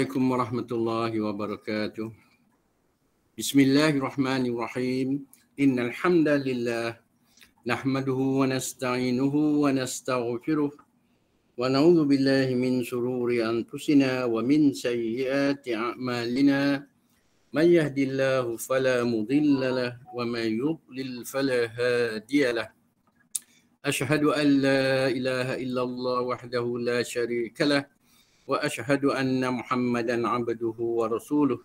عليكم ورحمة الله وبركاته بسم الله الرحمن الرحيم إن الحمد لله نحمده ونستعينه ونستغفره ونعوذ بالله من شرور أنفسنا ومن سيئات أعمالنا من يهدي الله فلا مضل له ومن يضلل فلا هادي له أشهد أن لا إله إلا الله وحده لا شريك له واشهد ان محمدا عبده ورسوله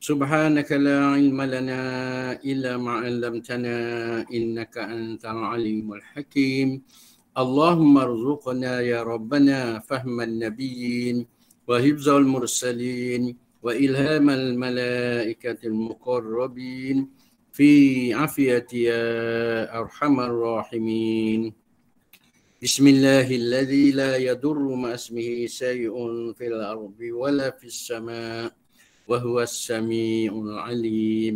سبحانك لا علم لنا الا ما علمتنا انك انت العليم الحكيم اللهم ارزقنا يا ربنا فهم النبيين وحفظ المرسلين والهام الملائكه المقربين في عافيه يا ارحم الراحمين بسم الله الذي لا يضر مع اسمه شيء في الارض ولا في السماء وهو السميع العليم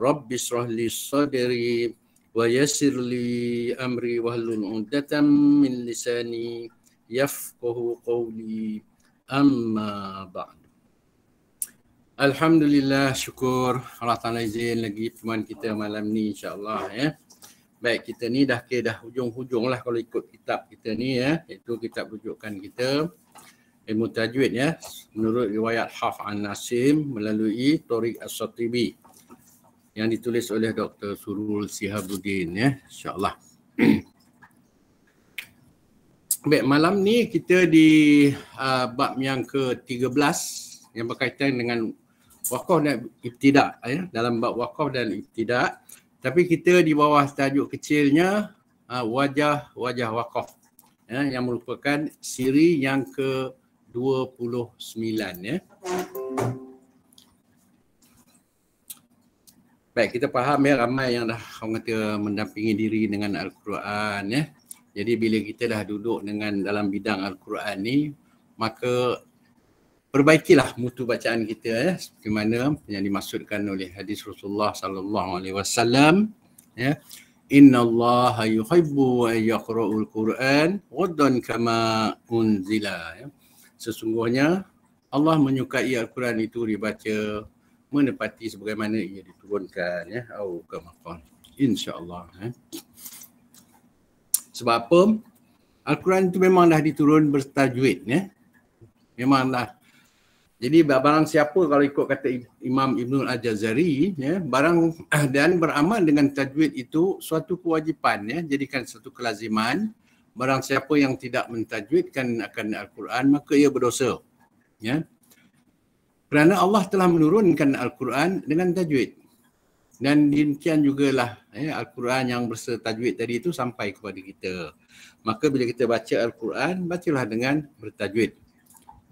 رب اشرح لي صدري ويسر لي امري واهلل عقدة من لساني يفقه قولي اما بعد الحمد لله شكر الله تعالى يزين لقيت من كتاب ملمني ان شاء الله ya. Baik kita ni dah ke dah hujung-hujung lah kalau ikut kitab kita ni ya itu kitab rujukan kita Ilmu Tajwid ya Menurut riwayat Haf An-Nasim melalui Tariq As-Satibi Yang ditulis oleh Dr. Surul Sihabuddin ya InsyaAllah Baik malam ni kita di uh, bab yang ke-13 Yang berkaitan dengan wakaf dan ibtidak ya. Dalam bab wakaf dan ibtidak tapi kita di bawah tajuk kecilnya wajah-wajah wakaf ya, yang merupakan siri yang ke-29 ya. Baik, kita faham ya ramai yang dah orang kata mendampingi diri dengan Al-Quran ya. Jadi bila kita dah duduk dengan dalam bidang Al-Quran ni maka perbaikilah mutu bacaan kita ya eh. sebagaimana yang dimaksudkan oleh hadis Rasulullah sallallahu alaihi wasallam ya innallaha yuhibbu an yaqra'ul qur'an ghadan kama unzila ya sesungguhnya Allah menyukai al-Quran itu dibaca menepati sebagaimana ia diturunkan ya au kama insyaallah ya sebab apa al-Quran itu memang dah diturun bertajwid ya memanglah jadi barang siapa kalau ikut kata Imam Ibnul Al-Jazari ya, barang eh, dan beramal dengan tajwid itu suatu kewajipan ya, jadikan satu kelaziman. Barang siapa yang tidak mentajwidkan akan Al-Quran maka ia berdosa. Ya. Kerana Allah telah menurunkan Al-Quran dengan tajwid. Dan demikian jugalah ya, Al-Quran yang berserta tajwid tadi itu sampai kepada kita. Maka bila kita baca Al-Quran, bacalah dengan bertajwid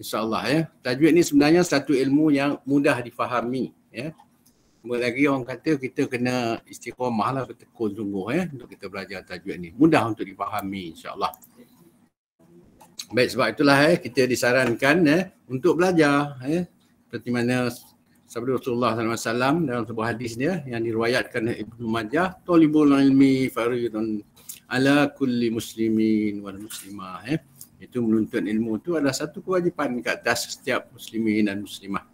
insyaallah ya tajwid ni sebenarnya satu ilmu yang mudah difahami ya cuma lagi orang kata kita kena istiqomah lah bertekun sungguh ya untuk kita belajar tajwid ni mudah untuk difahami insyaallah baik sebab itulah ya kita disarankan ya untuk belajar ya seperti mana sabda Rasulullah SAW dalam sebuah hadis dia yang diriwayatkan oleh Ibnu Majah talibul ilmi faridun ala kulli muslimin wal muslimah ya itu menuntut ilmu itu adalah satu kewajipan ke atas setiap muslimin dan muslimah.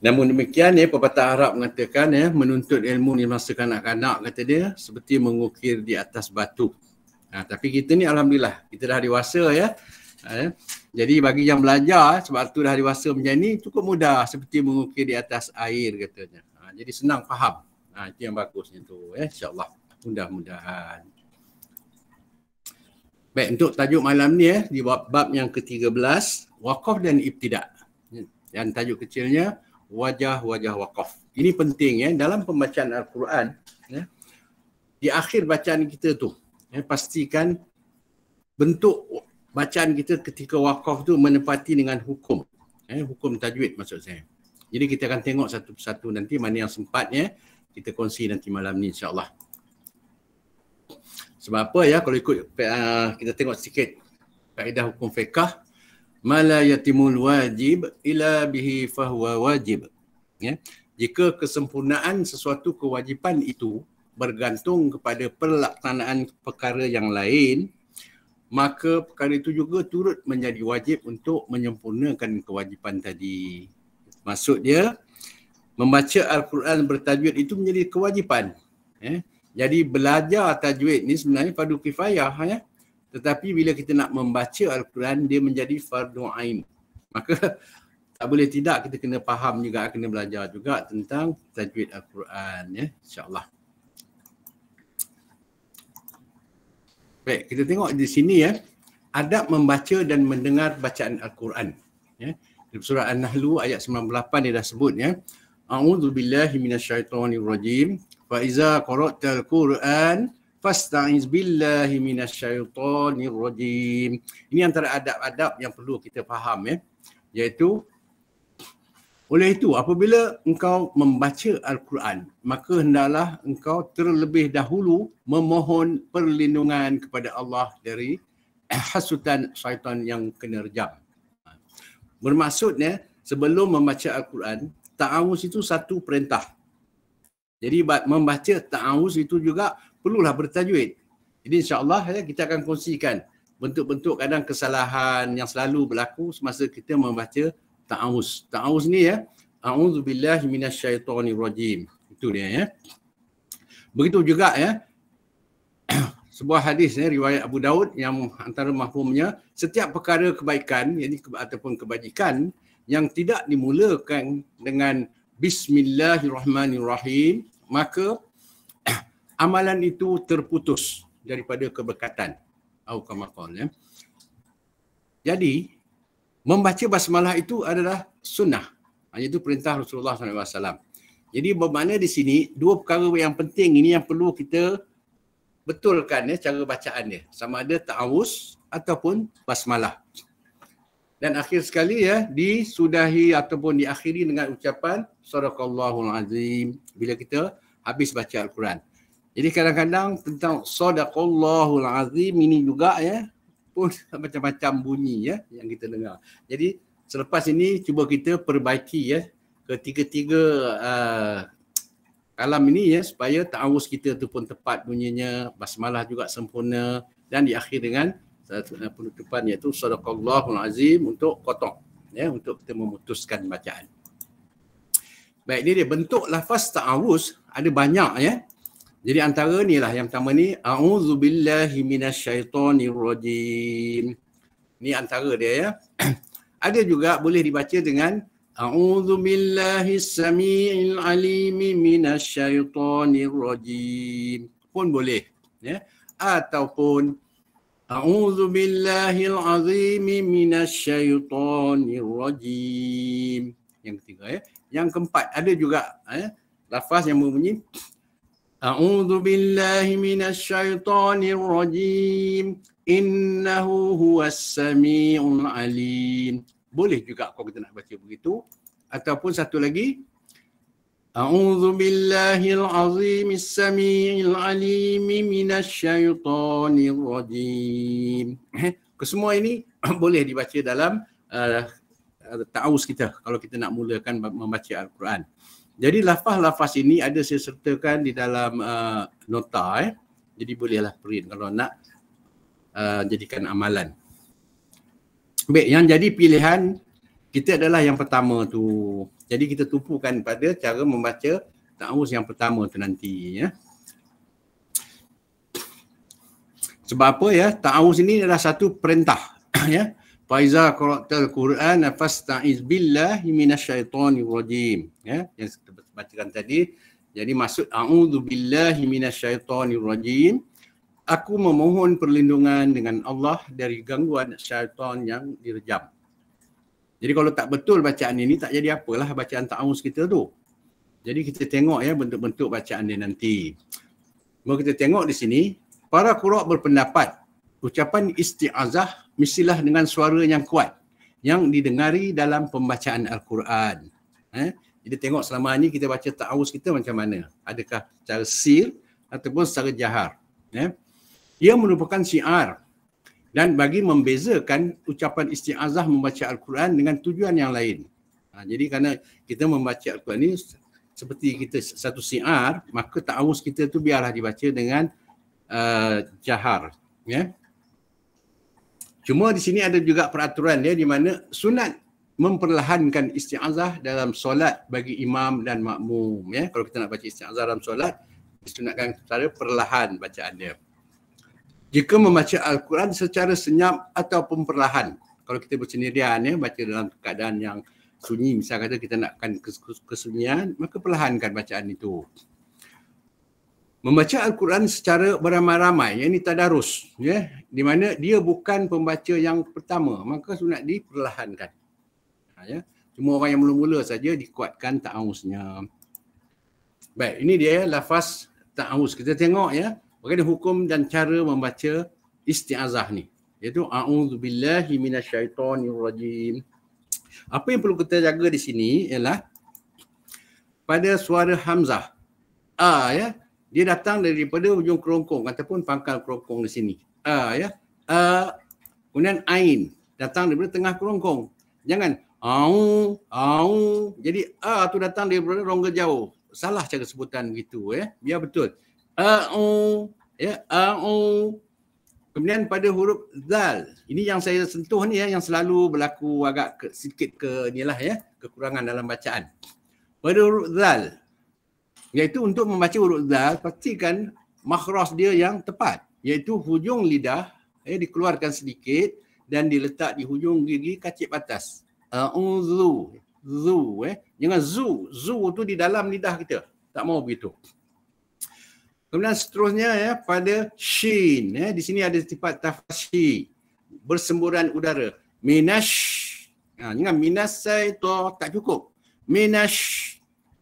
Namun demikian ya pepatah Arab mengatakan ya menuntut ilmu ni masa kanak-kanak kata dia seperti mengukir di atas batu. Ha, tapi kita ni alhamdulillah kita dah dewasa ya. Ha, ya. Jadi bagi yang belajar ya, sebab tu dah dewasa macam ni cukup mudah seperti mengukir di atas air katanya. Ha, jadi senang faham. Ha, itu yang bagusnya tu ya insyaallah mudah-mudahan. Baik, untuk tajuk malam ni eh, di bab, bab yang ke-13, wakaf dan ibtidak. Dan tajuk kecilnya, wajah-wajah wakaf. Ini penting ya, eh, dalam pembacaan Al-Quran, eh, di akhir bacaan kita tu, eh, pastikan bentuk bacaan kita ketika wakaf tu menepati dengan hukum. Eh, hukum tajwid maksud saya. Jadi kita akan tengok satu persatu nanti mana yang sempatnya eh, kita kongsi nanti malam ni insyaAllah. Sebab apa ya kalau ikut uh, kita tengok sikit kaedah hukum fiqah mala yatimul wajib ila bihi fahuwa wajib. Ya. Jika kesempurnaan sesuatu kewajipan itu bergantung kepada pelaksanaan perkara yang lain, maka perkara itu juga turut menjadi wajib untuk menyempurnakan kewajipan tadi. Maksud dia membaca Al-Quran bertajwid itu menjadi kewajipan. Eh, jadi belajar tajwid ni sebenarnya fardu kifayah ya. Tetapi bila kita nak membaca Al-Quran dia menjadi fardu ain. Maka tak boleh tidak kita kena faham juga kena belajar juga tentang tajwid Al-Quran ya. Insya-Allah. Baik, kita tengok di sini ya. Adab membaca dan mendengar bacaan Al-Quran ya. Di surah An-Nahl ayat 98 dia dah sebut ya. A'udzu billahi minasyaitonir rajim. Fa iza qara'tal Qur'an fasta'iz billahi minasyaitonir rajim. Ini antara adab-adab yang perlu kita faham ya, iaitu oleh itu apabila engkau membaca al-Quran maka hendalah engkau terlebih dahulu memohon perlindungan kepada Allah dari hasutan syaitan yang kena rejam. Bermaksudnya sebelum membaca al-Quran ta'awuz itu satu perintah jadi membaca ta'awuz itu juga perlulah bertajwid. Jadi insyaAllah ya, kita akan kongsikan bentuk-bentuk kadang kesalahan yang selalu berlaku semasa kita membaca ta'awuz. Ta'awuz ni ya, A'udzubillah minasyaitonirrojim. Itu dia ya. Begitu juga ya, sebuah hadis ya, riwayat Abu Daud yang antara mahfumnya, setiap perkara kebaikan jadi, ataupun kebajikan yang tidak dimulakan dengan Bismillahirrahmanirrahim maka amalan itu terputus daripada keberkatan aukamakol ya jadi membaca basmalah itu adalah sunnah hanya itu perintah Rasulullah SAW jadi bermakna di sini dua perkara yang penting ini yang perlu kita betulkan ya cara bacaan dia sama ada ta'awuz ataupun basmalah dan akhir sekali ya disudahi ataupun diakhiri dengan ucapan sadaqallahul azim bila kita habis baca al-Quran. Jadi kadang-kadang tentang sadaqallahul azim ini juga ya pun macam-macam bunyi ya yang kita dengar. Jadi selepas ini cuba kita perbaiki ya ketiga-tiga uh, alam ini ya supaya ta'awuz kita tu pun tepat bunyinya, basmalah juga sempurna dan diakhir dengan satu uh, penutupan iaitu sadaqallahul azim untuk kotak ya untuk kita memutuskan bacaan. Baik ni dia bentuk lafaz ta'awuz ada banyak ya. Jadi antara ni lah yang pertama ni a'udzu billahi minasyaitonir rajim. Ni antara dia ya. ada juga boleh dibaca dengan a'udzu billahi samiil alimi minasyaitonir rajim pun boleh ya ataupun a'udzu billahil azim minasyaitonir rajim yang ketiga ya yang keempat ada juga eh, lafaz yang berbunyi A'udhu billahi minasyaitanir rajim innahu huwas samiul alim boleh juga kau kita nak baca begitu ataupun satu lagi A'udhu billahi al-azim al-sami'il alim minasyaitanir rajim eh, kesemua ini boleh dibaca dalam uh, uh, ta'awuz kita kalau kita nak mulakan membaca Al-Quran. Jadi lafaz-lafaz ini ada saya sertakan di dalam uh, nota eh. Jadi bolehlah print kalau nak uh, jadikan amalan. Baik, yang jadi pilihan kita adalah yang pertama tu. Jadi kita tumpukan pada cara membaca ta'awuz yang pertama tu nanti ya. Sebab apa ya? Ta'awuz ini adalah satu perintah ya. Faiza Al Quran nafas fasta'iz billahi minasyaitonir rajim ya yang kita bacakan tadi jadi maksud a'udzu billahi minasyaitonir rajim aku memohon perlindungan dengan Allah dari gangguan syaitan yang direjam jadi kalau tak betul bacaan ini tak jadi apalah bacaan ta'awuz kita tu jadi kita tengok ya bentuk-bentuk bacaan dia nanti Mau kita tengok di sini para qira' berpendapat ucapan isti'azah mestilah dengan suara yang kuat yang didengari dalam pembacaan Al-Quran. Eh? Jadi tengok selama ini kita baca ta'awuz kita macam mana. Adakah secara sir ataupun secara jahar. Eh? Ia merupakan syiar dan bagi membezakan ucapan isti'azah membaca Al-Quran dengan tujuan yang lain. Ha, jadi kerana kita membaca Al-Quran ini seperti kita satu syiar, maka ta'awuz kita tu biarlah dibaca dengan uh, jahar. Ya. Eh? Cuma di sini ada juga peraturan ya di mana sunat memperlahankan isti'azah dalam solat bagi imam dan makmum. Ya. Kalau kita nak baca isti'azah dalam solat, disunatkan secara perlahan bacaan dia. Jika membaca Al-Quran secara senyap atau perlahan. Kalau kita bersendirian, ya, baca dalam keadaan yang sunyi, misalnya kita nakkan kesunyian, maka perlahankan bacaan itu membaca al-Quran secara beramai-ramai yang ini tadarus ya di mana dia bukan pembaca yang pertama maka sunat diperlahankan ha, ya cuma orang yang mula-mula saja dikuatkan ta'awusnya baik ini dia ya, lafaz ta'awus kita tengok ya bagaimana hukum dan cara membaca isti'azah ni iaitu a'udzubillahi minasyaitonirrajim apa yang perlu kita jaga di sini ialah pada suara hamzah a ah, ya dia datang daripada ujung kerongkong ataupun pangkal kerongkong di sini. Ah uh, ya. Uh, kemudian ain datang daripada tengah kerongkong. Jangan au au. Jadi a uh, tu datang daripada rongga jauh. Salah cara sebutan begitu ya. Biar ya, betul. Au ya au. Kemudian pada huruf zal. Ini yang saya sentuh ni ya yang selalu berlaku agak ke, sikit ke nilah ya kekurangan dalam bacaan. Pada huruf zal iaitu untuk membaca huruf zal pastikan makhraj dia yang tepat iaitu hujung lidah ya dikeluarkan sedikit dan diletak di hujung gigi kacip atas auzu zu eh jangan zu zu tu di dalam lidah kita tak mau begitu kemudian seterusnya ya pada shin eh di sini ada sifat tafsi bersemburan udara minash ha, jangan minasai tu tak cukup minash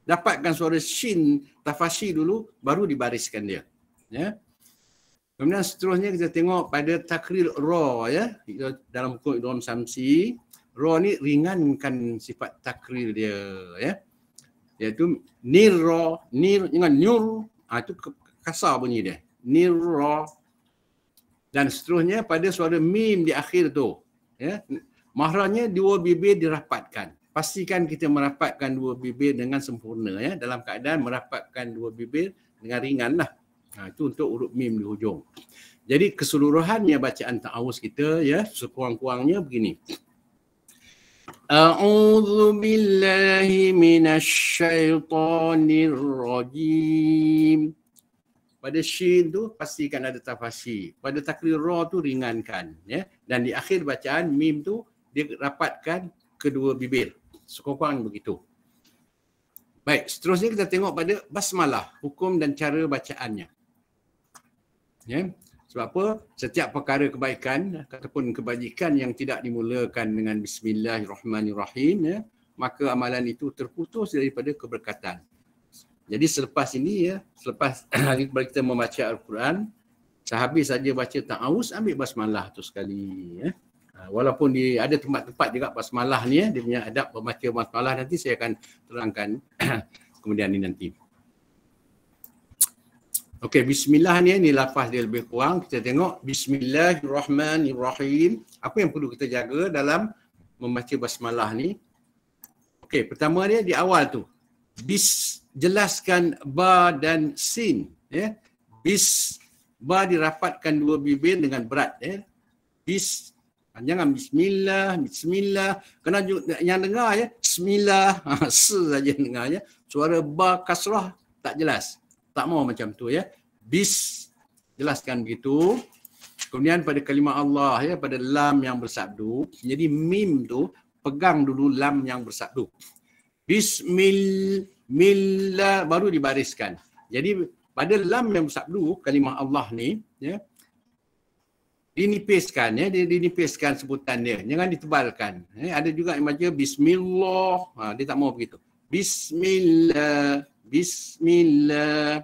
dapatkan suara shin tafashi dulu baru dibariskan dia ya kemudian seterusnya kita tengok pada takrir ra ya dalam hukum idgham samsi ra ni ringankan sifat takrir dia ya iaitu nir ra nir dengan nyur ah ha, itu kasar bunyi dia nir ra dan seterusnya pada suara mim di akhir tu ya mahranya dua bibir dirapatkan pastikan kita merapatkan dua bibir dengan sempurna ya dalam keadaan merapatkan dua bibir dengan ringan lah. Ha, itu untuk urut mim di hujung. Jadi keseluruhannya bacaan ta'awuz kita ya sekurang-kurangnya begini. A'udzu billahi minasyaitonir rajim. Pada syin tu pastikan ada tafasi. Pada takrir roh tu ringankan ya dan di akhir bacaan mim tu dia rapatkan kedua bibir sekurang-kurangnya begitu. Baik, seterusnya kita tengok pada basmalah, hukum dan cara bacaannya. Ya. Yeah. Sebab apa? Setiap perkara kebaikan ataupun kebajikan yang tidak dimulakan dengan bismillahirrahmanirrahim, ya, maka amalan itu terputus daripada keberkatan. Jadi selepas ini ya, selepas hari kita membaca Al-Quran, sehabis saja baca ta'awus ambil basmalah tu sekali ya. Ha, walaupun di ada tempat-tempat juga basmalah ni ya dia punya adab membaca basmalah nanti saya akan terangkan kemudian ni nanti Okey bismillah ni ni lafaz dia lebih kurang kita tengok bismillahirrahmanirrahim apa yang perlu kita jaga dalam membaca basmalah ni Okey pertama dia di awal tu bis jelaskan ba dan sin ya yeah. bis ba dirapatkan dua bibir dengan berat ya yeah. bis Ah, jangan bismillah bismillah kena yang dengar ya bismillah ha, se saja dengar ya suara ba kasrah tak jelas tak mau macam tu ya bis jelaskan begitu kemudian pada kalimah Allah ya pada lam yang bersabdu jadi mim tu pegang dulu lam yang bersabdu bismillah baru dibariskan jadi pada lam yang bersabdu kalimah Allah ni ya dinipiskan ya dia dinipiskan sebutan dia jangan ditebalkan ya, ada juga yang baca bismillah ha, dia tak mau begitu bismillah bismillah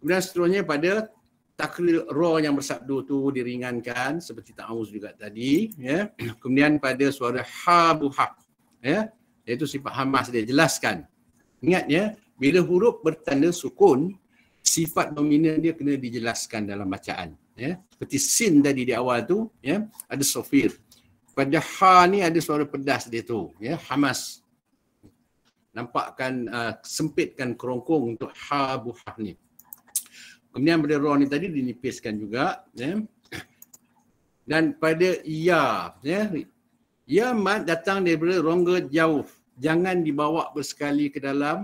Kemudian seterusnya pada takrir roh yang bersabdu tu diringankan seperti ta'awuz juga tadi ya kemudian pada suara ha bu ha ya iaitu sifat hamas dia jelaskan ingat ya bila huruf bertanda sukun sifat dominan dia kena dijelaskan dalam bacaan ya seperti sin tadi di awal tu ya ada sofir pada ha ni ada suara pedas dia tu ya hamas nampakkan uh, sempitkan kerongkong untuk ha bu ni kemudian pada ra ni tadi dinipiskan juga ya dan pada ya ya ya mat datang daripada rongga jauh jangan dibawa bersekali ke dalam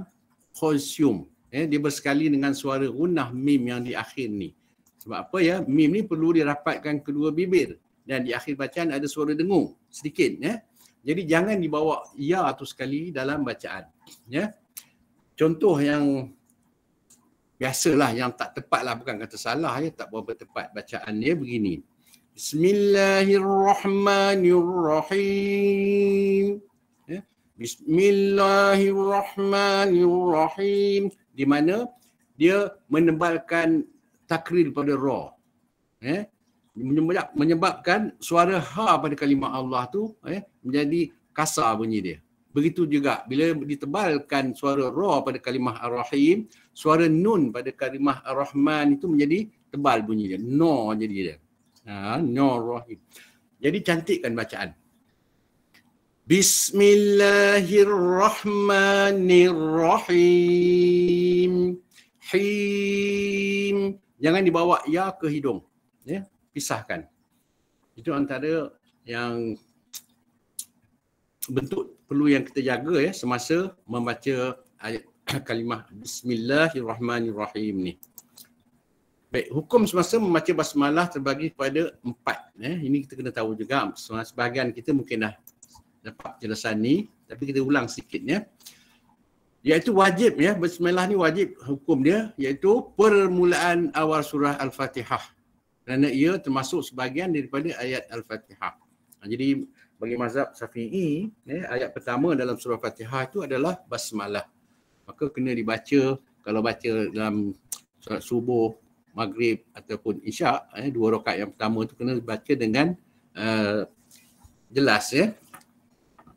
konsum ya dia bersekali dengan suara gunah mim yang di akhir ni sebab apa ya? Mim ni perlu dirapatkan kedua bibir dan di akhir bacaan ada suara dengung sedikit ya. Jadi jangan dibawa ya atau sekali dalam bacaan ya. Contoh yang biasalah yang tak tepat lah bukan kata salah ya tak berapa tepat bacaan dia begini. Bismillahirrahmanirrahim. Ya. Bismillahirrahmanirrahim. Di mana dia menebalkan takrir pada ra eh menyebabkan suara ha pada kalimah Allah tu eh menjadi kasar bunyi dia begitu juga bila ditebalkan suara ra pada kalimah ar-rahim suara nun pada kalimah ar-rahman itu menjadi tebal bunyi dia no jadi dia ha no rahim jadi cantikkan bacaan Bismillahirrahmanirrahim. him jangan dibawa ya ke hidung ya pisahkan itu antara yang bentuk perlu yang kita jaga ya semasa membaca ayat kalimah bismillahirrahmanirrahim ni baik hukum semasa membaca basmalah terbagi kepada empat ya ini kita kena tahu juga sebahagian kita mungkin dah dapat jelasan ni tapi kita ulang sikit ya iaitu wajib ya bismillah ni wajib hukum dia iaitu permulaan awal surah al-Fatihah kerana ia termasuk sebahagian daripada ayat al-Fatihah. Ha, jadi bagi mazhab Syafi'i ya ayat pertama dalam surah al Fatihah itu adalah basmalah. Maka kena dibaca kalau baca dalam surat subuh, maghrib ataupun isyak ya dua rakaat yang pertama itu kena dibaca dengan uh, jelas ya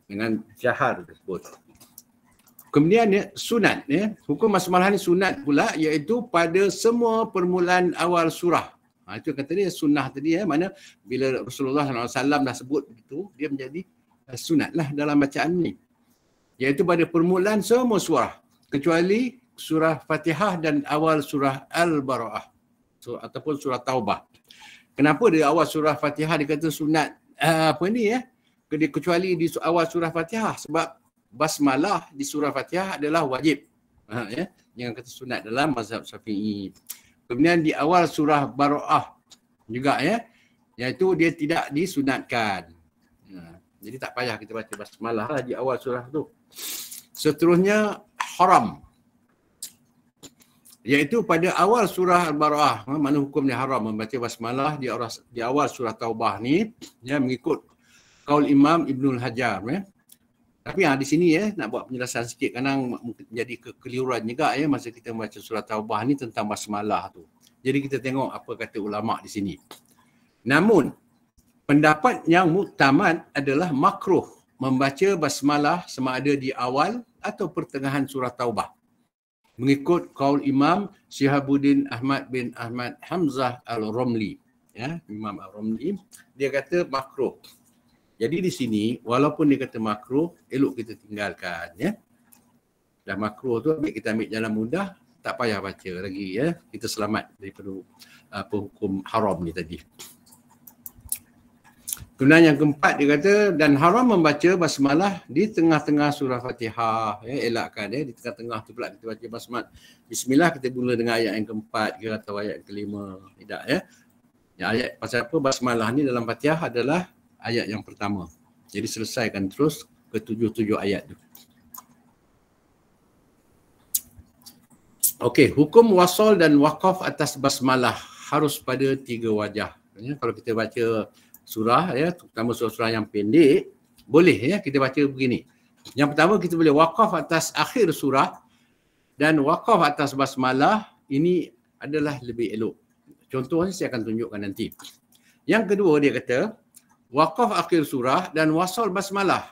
dengan jahar tersebut. Kemudian ya, sunat. Ya. Hukum masmalah ni sunat pula iaitu pada semua permulaan awal surah. Ha, itu kata dia sunnah tadi ya. Mana bila Rasulullah SAW dah sebut begitu, dia menjadi eh, sunat lah dalam bacaan ni. Iaitu pada permulaan semua surah. Kecuali surah Fatihah dan awal surah Al-Bara'ah. So, ataupun surah Taubah. Kenapa dia awal surah Fatihah dia kata sunat uh, apa ni ya? Kecuali di awal surah Fatihah. Sebab basmalah di surah Fatihah adalah wajib. Ha, ya. Jangan kata sunat dalam mazhab syafi'i. Kemudian di awal surah Baro'ah juga ya. Iaitu dia tidak disunatkan. Ha, jadi tak payah kita baca basmalah lah di awal surah tu. Seterusnya haram. Iaitu pada awal surah Al-Baru'ah, ha, mana hukumnya haram membaca basmalah di awal surah Taubah ni, ya, mengikut kaul imam Ibnul Hajar. Ya. Tapi ha, di sini ya nak buat penjelasan sikit kadang menjadi kekeliruan juga ya masa kita baca surah taubah ni tentang basmalah tu. Jadi kita tengok apa kata ulama di sini. Namun pendapat yang muktamad adalah makruh membaca basmalah sama ada di awal atau pertengahan surah taubah. Mengikut kaul Imam Syihabuddin Ahmad bin Ahmad Hamzah Al-Romli. Ya, Imam Al-Romli. Dia kata makruh. Jadi di sini walaupun dia kata makro elok kita tinggalkan ya. Dah makro tu ambil kita ambil jalan mudah tak payah baca lagi ya. Kita selamat daripada apa uh, hukum haram ni tadi. Kemudian yang keempat dia kata dan haram membaca basmalah di tengah-tengah surah Fatihah ya elakkan ya di tengah-tengah tu pula kita baca basmalah. Bismillah kita mula dengan ayat yang keempat ke atau ayat kelima tidak ya. Ya ayat pasal apa basmalah ni dalam Fatihah adalah ayat yang pertama. Jadi selesaikan terus ketujuh-tujuh ayat tu. Okey, hukum wasol dan wakaf atas basmalah harus pada tiga wajah. Ya, kalau kita baca surah, ya, terutama surah-surah yang pendek, boleh ya kita baca begini. Yang pertama kita boleh wakaf atas akhir surah dan wakaf atas basmalah ini adalah lebih elok. Contohnya saya akan tunjukkan nanti. Yang kedua dia kata, wakaf akhir surah dan wasal basmalah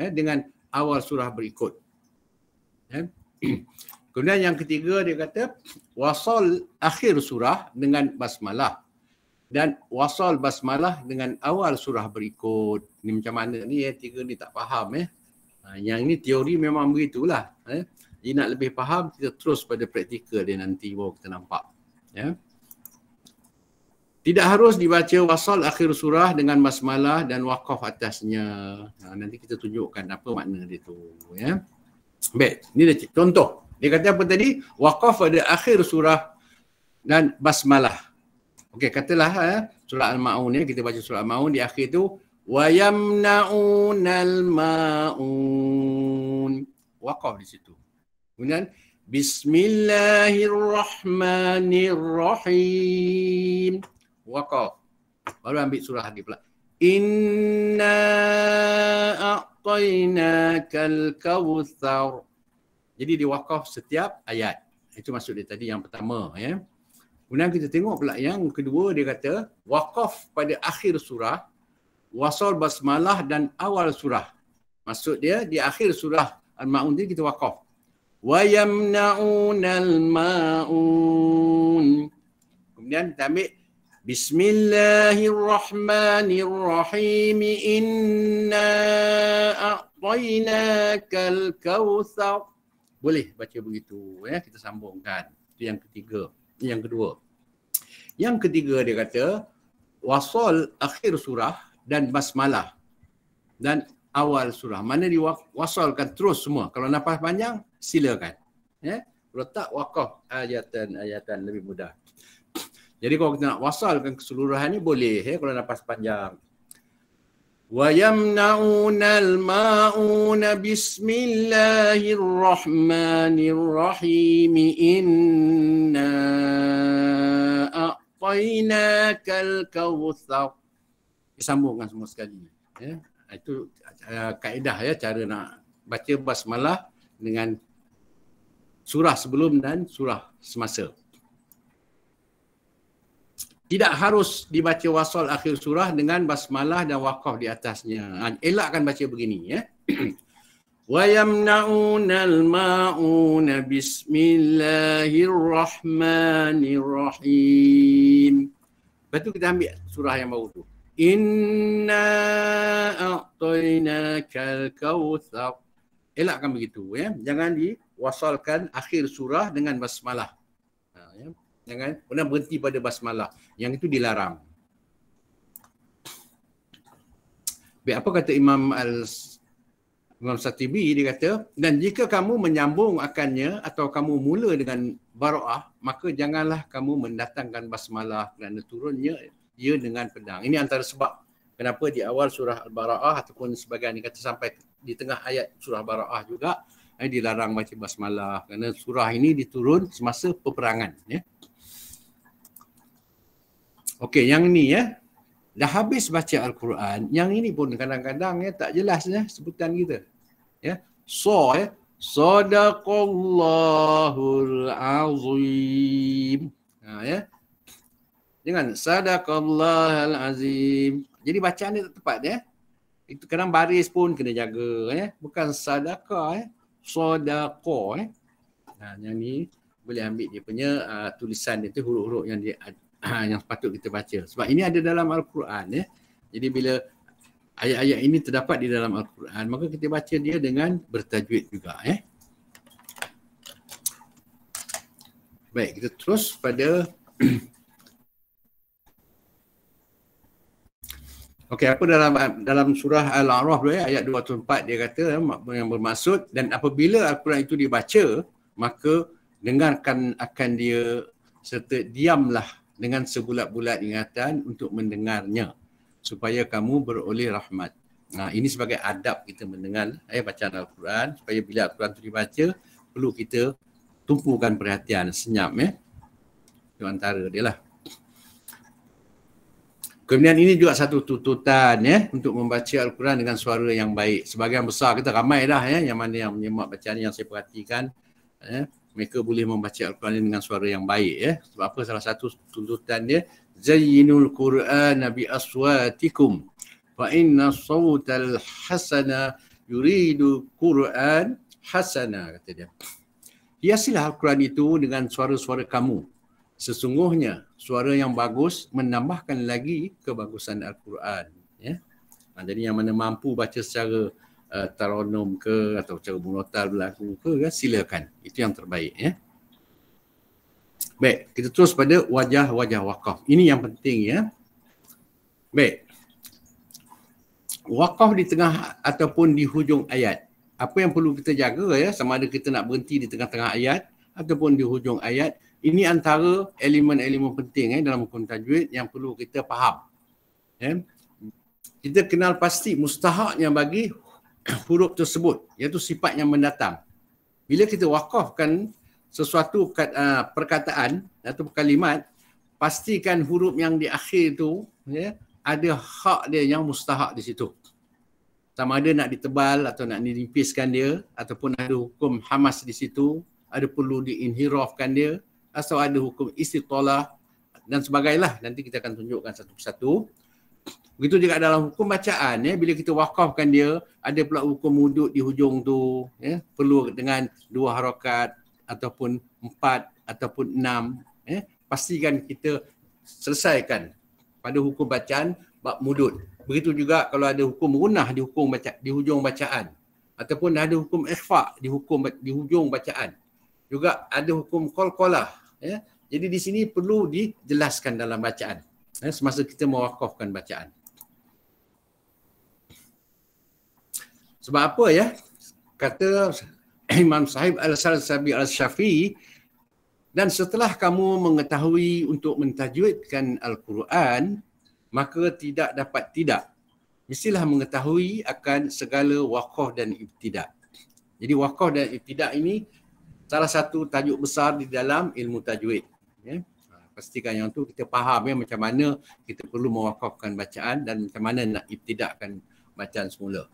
eh, dengan awal surah berikut. Eh. Kemudian yang ketiga dia kata wasal akhir surah dengan basmalah dan wasal basmalah dengan awal surah berikut. Ni macam mana ni eh tiga ni tak faham eh. Ha, yang ini teori memang begitulah eh. Jadi nak lebih faham kita terus pada praktikal dia nanti baru kita nampak. Ya. Eh. Tidak harus dibaca wasal akhir surah dengan basmalah dan wakaf atasnya. Ha, nanti kita tunjukkan apa makna dia tu. Ya. Baik, ini dia contoh. Dia kata apa tadi? Wakaf pada akhir surah dan basmalah. Okey, katalah ya, surah Al-Ma'un ya. Kita baca surah Al-Ma'un di akhir tu. al maun Wakaf di situ. Kemudian, Bismillahirrahmanirrahim. Waqaf. Baru ambil surah lagi pula. Inna a'tainakal kawthar. Jadi di waqaf setiap ayat. Itu maksud dia tadi yang pertama ya. Kemudian kita tengok pula yang kedua dia kata waqaf pada akhir surah wasal basmalah dan awal surah. Maksud dia di akhir surah Al-Ma'un ni kita waqaf. Wa yamna'unal ma'un. Kemudian kita ambil بسم الله الرحمن الرحيم إنا أعطيناك الكوثر Boleh baca begitu. Ya? Kita sambungkan. Itu yang ketiga. Yang kedua. Yang ketiga dia kata, wasol akhir surah dan basmalah. Dan awal surah. Mana diwasolkan terus semua. Kalau nafas panjang, silakan. Ya? Letak wakaf ayatan-ayatan lebih mudah. Jadi kalau kita nak wasalkan keseluruhan ni boleh ya kalau nafas panjang. Wa yamna'unal ma'un bismillahirrahmanirrahim inna a'tainakal kawthar. Sambungkan semua sekali. Ya. Ah, itu uh, kaedah ya cara nak baca basmalah dengan surah sebelum dan surah semasa tidak harus dibaca wasal akhir surah dengan basmalah dan waqaf di atasnya. Ha, elakkan baca begini ya. Wa yamna'unal ma'una bismillahirrahmanirrahim. Lepas tu kita ambil surah yang baru tu. Inna a'tainakal kawthar. Elakkan begitu ya. Jangan diwasalkan akhir surah dengan basmalah jangan ya pernah berhenti pada basmalah yang itu dilarang Baik, apa kata Imam Al Imam Satibi dia kata dan jika kamu menyambung akannya atau kamu mula dengan baraah maka janganlah kamu mendatangkan basmalah kerana turunnya ia dengan pedang ini antara sebab kenapa di awal surah al baraah ataupun sebagian dia kata sampai di tengah ayat surah baraah juga eh, dilarang baca basmalah kerana surah ini diturun semasa peperangan ya Okey, yang ni ya. Dah habis baca Al-Quran, yang ini pun kadang-kadang ya tak jelas ya sebutan kita. Ya. So ya. Sadaqallahul azim. Ha ya. Dengan sadaqallahul azim. Jadi bacaan dia tak tepat ya. Itu kadang baris pun kena jaga ya. Bukan sadaqa ya. Sadaqa ya. Ha, yang ni boleh ambil dia punya uh, tulisan dia tu huruf-huruf yang dia Ah, yang patut kita baca. Sebab ini ada dalam Al-Quran ya. Jadi bila ayat-ayat ini terdapat di dalam Al-Quran, maka kita baca dia dengan bertajwid juga ya. Baik, kita terus pada Okey, apa dalam dalam surah Al-A'raf dulu ya, ayat 204 dia kata ya, yang bermaksud dan apabila Al-Quran itu dibaca, maka dengarkan akan dia serta diamlah dengan segulat-bulat ingatan untuk mendengarnya supaya kamu beroleh rahmat. Nah, ha, ini sebagai adab kita mendengar ayat eh, bacaan Al-Quran supaya bila Al-Quran itu dibaca perlu kita tumpukan perhatian senyap ya. Itu antara dia lah. Kemudian ini juga satu tuntutan ya untuk membaca Al-Quran dengan suara yang baik. Sebagian besar kita ramai lah ya yang mana yang menyemak bacaan yang saya perhatikan. Ya mereka boleh membaca Al-Quran ini dengan suara yang baik ya. Sebab apa salah satu tuntutan dia zayyinul Quran Nabi aswatikum fa inna sawtal hasana yuridu Quran hasana kata dia. Hiasilah Al-Quran itu dengan suara-suara kamu. Sesungguhnya suara yang bagus menambahkan lagi kebagusan Al-Quran ya. Ha, jadi yang mana mampu baca secara uh, eh, taronum ke atau cara munotal berlaku ke kan? silakan itu yang terbaik ya baik kita terus pada wajah-wajah wakaf ini yang penting ya baik wakaf di tengah ataupun di hujung ayat apa yang perlu kita jaga ya sama ada kita nak berhenti di tengah-tengah ayat ataupun di hujung ayat ini antara elemen-elemen penting eh, dalam hukum tajwid yang perlu kita faham. Eh? Kita kenal pasti mustahaknya bagi huruf tersebut iaitu sifat yang mendatang bila kita wakafkan sesuatu kata, uh, perkataan atau kalimat pastikan huruf yang di akhir itu ya, ada hak dia yang mustahak di situ sama ada nak ditebal atau nak dinipiskan dia ataupun ada hukum hamas di situ ada perlu diinhirafkan dia atau ada hukum istitalah dan sebagainya nanti kita akan tunjukkan satu persatu Begitu juga dalam hukum bacaan ya bila kita wakafkan dia ada pula hukum wuduk di hujung tu ya perlu dengan dua harokat ataupun empat ataupun enam ya pastikan kita selesaikan pada hukum bacaan bab mudud. Begitu juga kalau ada hukum gunah di hukum baca, di hujung bacaan ataupun ada hukum ikhfa di hukum di hujung bacaan. Juga ada hukum qalqalah ya. Jadi di sini perlu dijelaskan dalam bacaan ya, semasa kita mewakafkan bacaan. Sebab apa ya? Kata Imam Sahib Al-Salsabi Al-Syafi'i dan setelah kamu mengetahui untuk mentajwidkan Al-Quran, maka tidak dapat tidak. Mestilah mengetahui akan segala wakoh dan ibtidak. Jadi wakoh dan ibtidak ini salah satu tajuk besar di dalam ilmu tajwid. Ya. Ha, pastikan yang tu kita faham ya macam mana kita perlu mewakafkan bacaan dan macam mana nak ibtidakkan bacaan semula.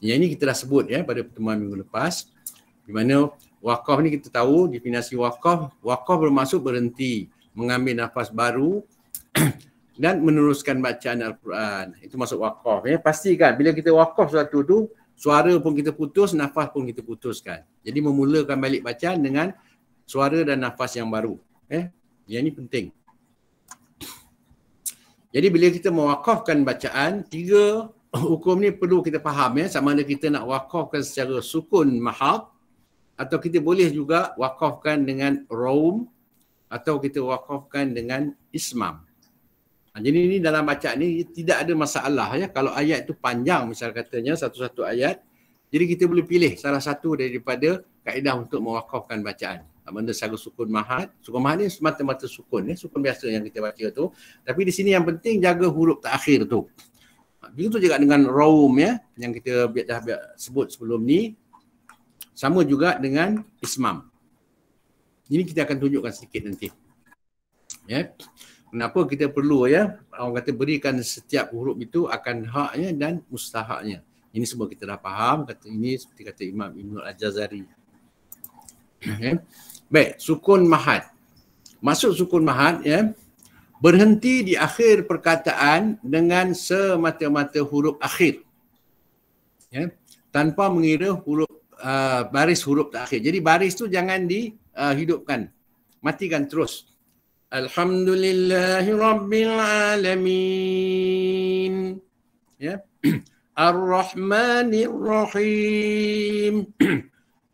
Yang ini kita dah sebut ya pada pertemuan minggu lepas di mana wakaf ni kita tahu definisi wakaf, wakaf bermaksud berhenti, mengambil nafas baru dan meneruskan bacaan Al-Quran. Itu maksud wakaf ya. Pastikan bila kita wakaf suatu tu, suara pun kita putus, nafas pun kita putuskan. Jadi memulakan balik bacaan dengan suara dan nafas yang baru. Eh, yang ini penting. Jadi bila kita mewakafkan bacaan, tiga hukum ni perlu kita faham ya sama ada kita nak wakafkan secara sukun mahab atau kita boleh juga wakafkan dengan raum atau kita wakafkan dengan ismam. Ha, jadi ini dalam bacaan ni tidak ada masalah ya kalau ayat tu panjang misal katanya satu-satu ayat jadi kita boleh pilih salah satu daripada kaedah untuk mewakafkan bacaan. Sama ha, ada secara sukun mahat. Sukun mahat ni semata-mata sukun. Ya. Sukun biasa yang kita baca tu. Tapi di sini yang penting jaga huruf terakhir tu begitu juga dengan raum ya yang kita dah sebut sebelum ni sama juga dengan ismam ini kita akan tunjukkan sedikit nanti ya kenapa kita perlu ya orang kata berikan setiap huruf itu akan haknya dan mustahaknya ini semua kita dah faham kata ini seperti kata Imam Ibnu Al-Jazari ya baik sukun mahad Masuk sukun mahad ya berhenti di akhir perkataan dengan semata-mata huruf akhir. Ya, tanpa mengira huruf uh, baris huruf terakhir. Jadi baris tu jangan dihidupkan. Uh, Matikan terus. Alhamdulillahi rabbil alamin. Ya. Ar-Rahmanir Rahim.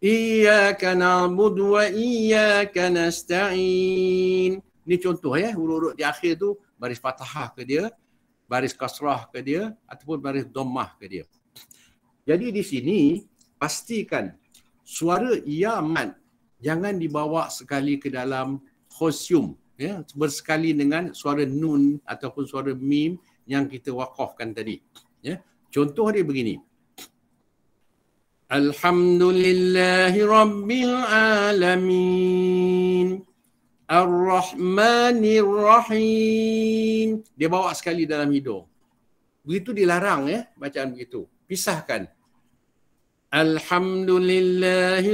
Iyyaka na'budu wa iyyaka nasta'in. Ini contoh ya, eh, huruf-huruf di akhir tu baris fathah ke dia, baris kasrah ke dia ataupun baris dommah ke dia. Jadi di sini pastikan suara ya mat jangan dibawa sekali ke dalam khosium ya bersekali dengan suara nun ataupun suara mim yang kita wakafkan tadi ya contoh dia begini Alhamdulillahirabbil Ar-Rahmanir-Rahim. Dia bawa sekali dalam hidung. Begitu dilarang ya bacaan begitu. Pisahkan. Alhamdulillahi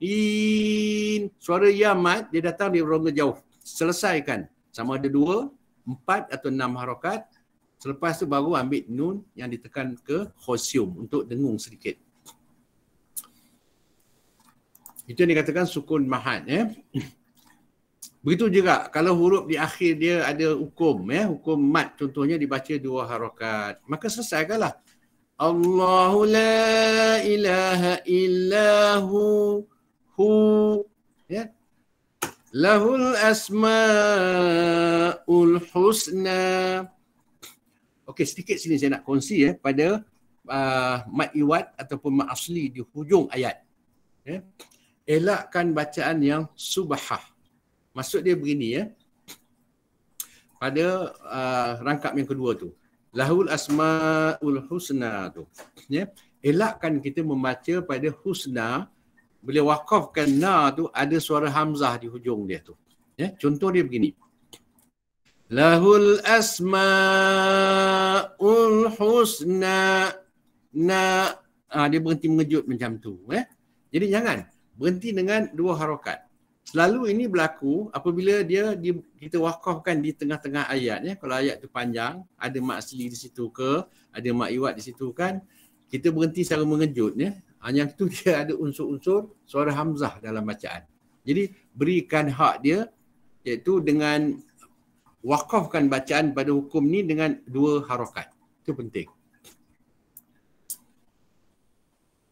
In. Suara Yamat dia datang di rongga jauh. Selesaikan. Sama ada dua, empat atau enam harokat. Selepas tu baru ambil nun yang ditekan ke khosium untuk dengung sedikit. Itu yang dikatakan sukun mahat. ya. Begitu juga kalau huruf di akhir dia ada hukum. ya eh? Hukum mat contohnya dibaca dua harokat. Maka selesaikanlah. Allahu la ilaha illahu hu. Ya? Lahul asma'ul husna. Okey, sedikit sini saya nak kongsi ya, pada uh, mat iwat ataupun mat asli di hujung ayat. Eh? elakkan bacaan yang subahah. Maksud dia begini ya. Pada uh, rangkap yang kedua tu. Lahul asma'ul husna tu. Ya. Elakkan kita membaca pada husna. Bila wakafkan na tu ada suara hamzah di hujung dia tu. Ya. Contoh dia begini. Lahul asma'ul husna na. Ha, dia berhenti mengejut macam tu. Eh. Jadi jangan berhenti dengan dua harokat. Selalu ini berlaku apabila dia, dia kita wakafkan di tengah-tengah ayat. Ya. Kalau ayat itu panjang, ada mak asli di situ ke, ada mak iwat di situ kan, kita berhenti secara mengejut. Ya. Yang tu dia ada unsur-unsur suara Hamzah dalam bacaan. Jadi berikan hak dia iaitu dengan wakafkan bacaan pada hukum ni dengan dua harokat. Itu penting.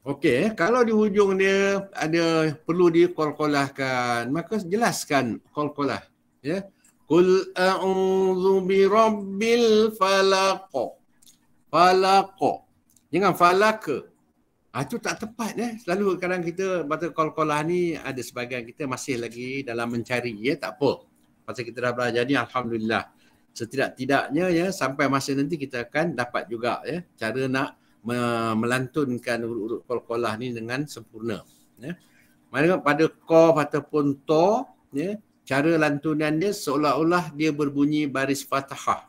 Okey, eh. kalau di hujung dia ada perlu dikolkolahkan, maka jelaskan kolkolah. Ya. Kul a'udhu bi rabbil falaq. Falaq. Jangan falak. Ah, itu tak tepat. Eh. Selalu kadang kita baca kolkolah ni, ada sebagian kita masih lagi dalam mencari. Ya. Tak apa. Pasal kita dah belajar ni, Alhamdulillah. Setidak-tidaknya ya sampai masa nanti kita akan dapat juga ya cara nak me- melantunkan urut-urut kol-kolah ni dengan sempurna. Ya. Maksudnya pada kof ataupun to, ya, cara lantunan dia seolah-olah dia berbunyi baris fathah.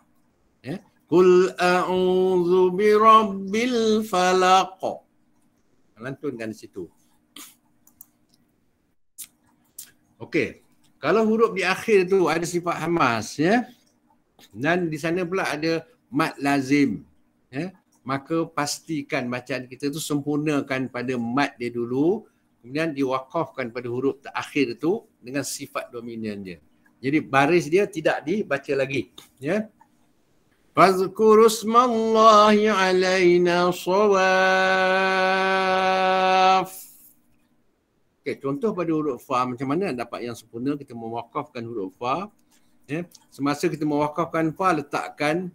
Ya. Kul a'udhu bi rabbil falak. Lantunkan di situ. Okey. Kalau huruf di akhir tu ada sifat hamas, ya. Dan di sana pula ada mat lazim. Ya maka pastikan bacaan kita tu sempurnakan pada mat dia dulu kemudian diwakafkan pada huruf terakhir itu dengan sifat dominan dia jadi baris dia tidak dibaca lagi ya fazkur usmallahi alaina sawaf Okay, contoh pada huruf fa macam mana dapat yang sempurna kita mewakafkan huruf fa yeah. semasa kita mewakafkan fa letakkan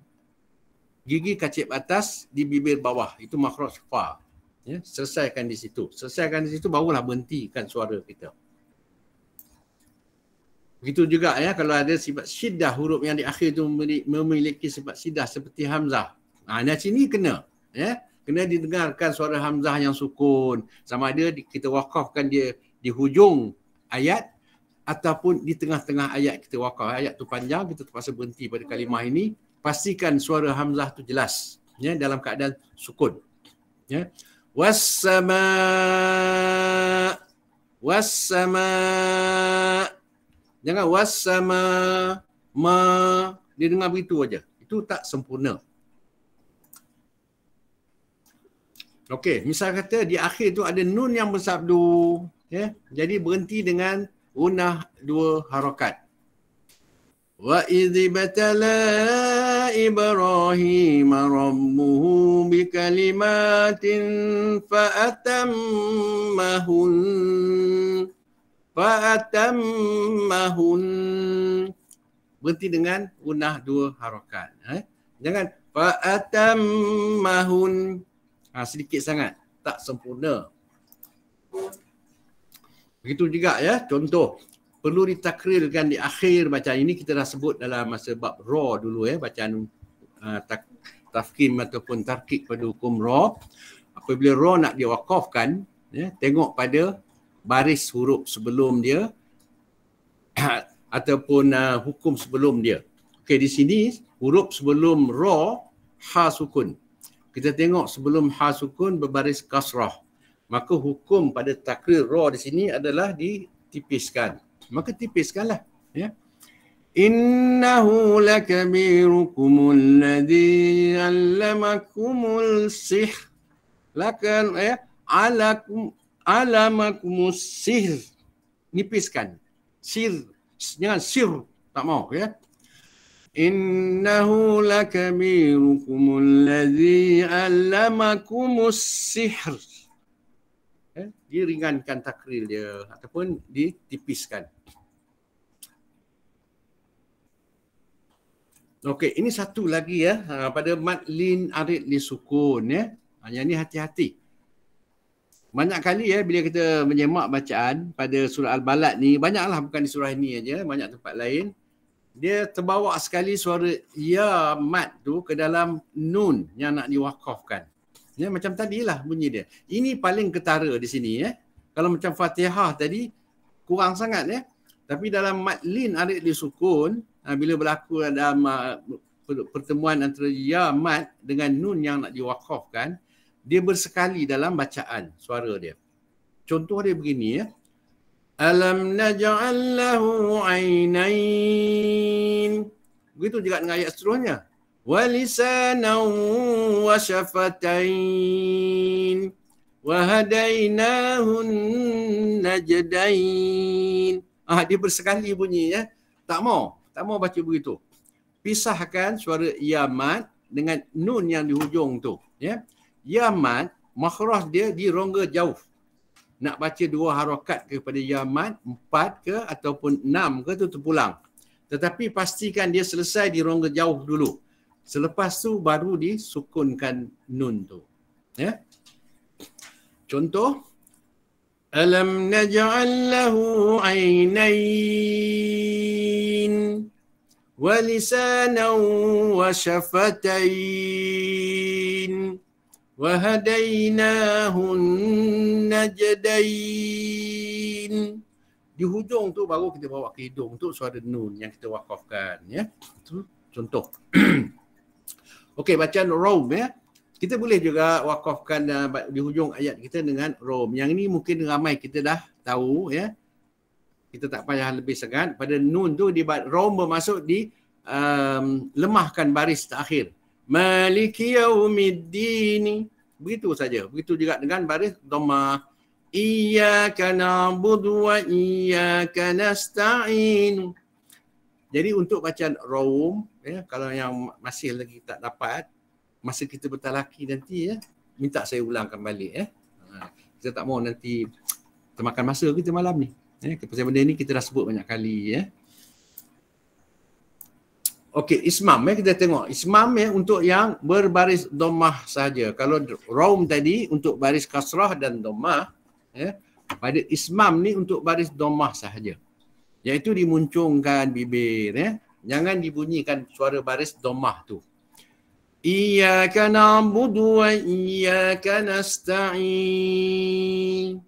gigi kacip atas di bibir bawah itu makhraj fa ya selesaikan di situ selesaikan di situ barulah berhentikan suara kita begitu juga ya kalau ada sifat sidah huruf yang di akhir itu memiliki sifat sidah seperti hamzah ah ha, sini kena ya kena didengarkan suara hamzah yang sukun sama ada kita wakafkan dia di hujung ayat ataupun di tengah-tengah ayat kita wakaf ayat tu panjang kita terpaksa berhenti pada kalimah ini pastikan suara hamzah tu jelas ya dalam keadaan sukun ya was sama jangan wassama ma dia dengar begitu aja itu tak sempurna Okey, misal kata di akhir tu ada nun yang bersabdu, ya. Jadi berhenti dengan gunah dua harakat. Wa idzibatala إبراهيم ربه بكلمات فأتمهن فأتمهن berhenti dengan gunah dua harokat. Eh? Jangan fa'atam mahun. Ha, sedikit sangat. Tak sempurna. Begitu juga ya. Contoh perlu ditakrirkan di akhir bacaan ini kita dah sebut dalam masa bab raw dulu ya eh, bacaan uh, tafkim ataupun tarkik pada hukum raw apabila raw nak diwakafkan ya tengok pada baris huruf sebelum dia ataupun uh, hukum sebelum dia okey di sini huruf sebelum raw ha sukun kita tengok sebelum ha sukun berbaris kasrah maka hukum pada takrir raw di sini adalah ditipiskan maka tipiskanlah ya innahu lakabirukum alladhi 'allamakumul sih lakan ya alakum alamakumus sihr nipiskan sir jangan sir tak mau ya innahu lakabirukum alladhi 'allamakumus sihr ya diringankan takril dia ataupun ditipiskan Okey, ini satu lagi ya. Ha, pada Mat Lin arid Li Sukun ya. Ha, yang ini hati-hati. Banyak kali ya bila kita menyemak bacaan pada surah Al-Balad ni, banyaklah bukan di surah ini aja, banyak tempat lain. Dia terbawa sekali suara ya mat tu ke dalam nun yang nak diwakafkan. Ya, macam tadilah bunyi dia. Ini paling ketara di sini ya. Kalau macam Fatihah tadi, kurang sangat ya. Tapi dalam Mat Lin arid Li Sukun, uh, bila berlaku dalam uh, pertemuan antara ya mat dengan nun yang nak diwakafkan dia bersekali dalam bacaan suara dia contoh dia begini ya alam naj'al lahu begitu juga dengan ayat seterusnya wa lisanan wa shafatain wa hadainahun ah dia bersekali bunyinya tak mau tak mau baca begitu. Pisahkan suara yamat dengan nun yang di hujung tu. Ya. Yamat, makhraj dia di rongga jauh. Nak baca dua harokat kepada yamat, empat ke ataupun enam ke tu terpulang. Tetapi pastikan dia selesai di rongga jauh dulu. Selepas tu baru disukunkan nun tu. Ya. Contoh, Alam naj'al lahu aynain ولسانا وشفتين وهديناه النجدين di hujung tu baru kita bawa ke hidung tu suara nun yang kita wakafkan ya tu contoh okey bacaan rom ya kita boleh juga wakafkan uh, di hujung ayat kita dengan rom yang ini mungkin ramai kita dah tahu ya kita tak payah lebih segan pada nun tu di rom bermaksud di um, lemahkan baris terakhir maliki yaumiddin begitu saja begitu juga dengan baris dhamma iyyaka na'budu wa iyyaka nasta'in jadi untuk bacaan rom ya kalau yang masih lagi tak dapat masa kita bertalaki nanti ya minta saya ulangkan balik ya ha, kita tak mau nanti termakan masa kita malam ni Eh, pasal benda ni kita dah sebut banyak kali ya. Eh. Okey, ismam eh kita tengok. Ismam eh untuk yang berbaris domah saja. Kalau raum tadi untuk baris kasrah dan domah eh pada ismam ni untuk baris domah saja. Iaitu dimuncungkan bibir eh. Jangan dibunyikan suara baris domah tu. Iyaka na'budu wa iyaka nasta'in.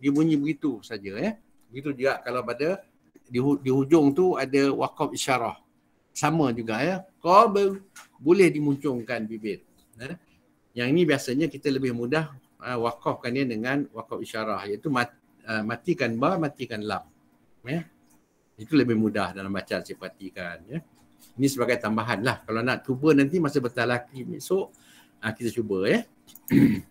Dia bunyi begitu saja eh. Ya. Begitu juga kalau pada di, di hujung tu ada wakaf isyarah. Sama juga ya. Kau boleh dimuncungkan bibir. Ya. Yang ini biasanya kita lebih mudah uh, wakafkan dia dengan wakaf isyarah. Iaitu mat, uh, matikan ba, matikan lam. Ya. Itu lebih mudah dalam bacaan sifatikan. Ya. Ini sebagai tambahan lah. Kalau nak cuba nanti masa bertalaki besok, uh, kita cuba ya.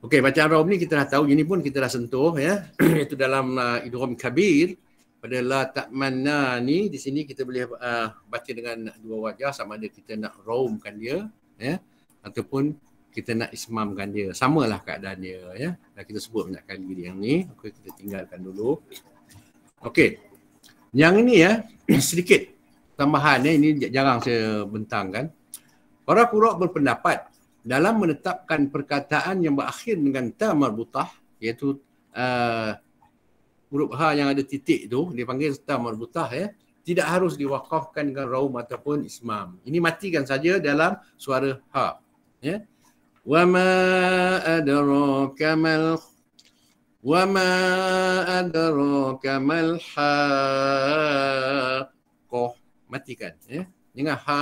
Okey, bacaan raum ni kita dah tahu, ini pun kita dah sentuh ya. Itu dalam uh, Idrom Kabir pada la takmana ni di sini kita boleh uh, baca dengan dua wajah sama ada kita nak raumkan dia ya ataupun kita nak ismamkan dia. Sama lah Samalah keadaannya ya. Dan kita sebut banyak kali yang ni. Okey, kita tinggalkan dulu. Okey. Yang ini ya, sedikit tambahan ya. Ini jarang saya bentangkan. Para kurok berpendapat dalam menetapkan perkataan yang berakhir dengan ta marbutah iaitu uh, huruf uh, ha yang ada titik tu dipanggil ta marbutah ya tidak harus diwakafkan dengan raum ataupun ismam ini matikan saja dalam suara ha ya wa ma adraka mal wa ma adraka mal ha matikan ya dengan ha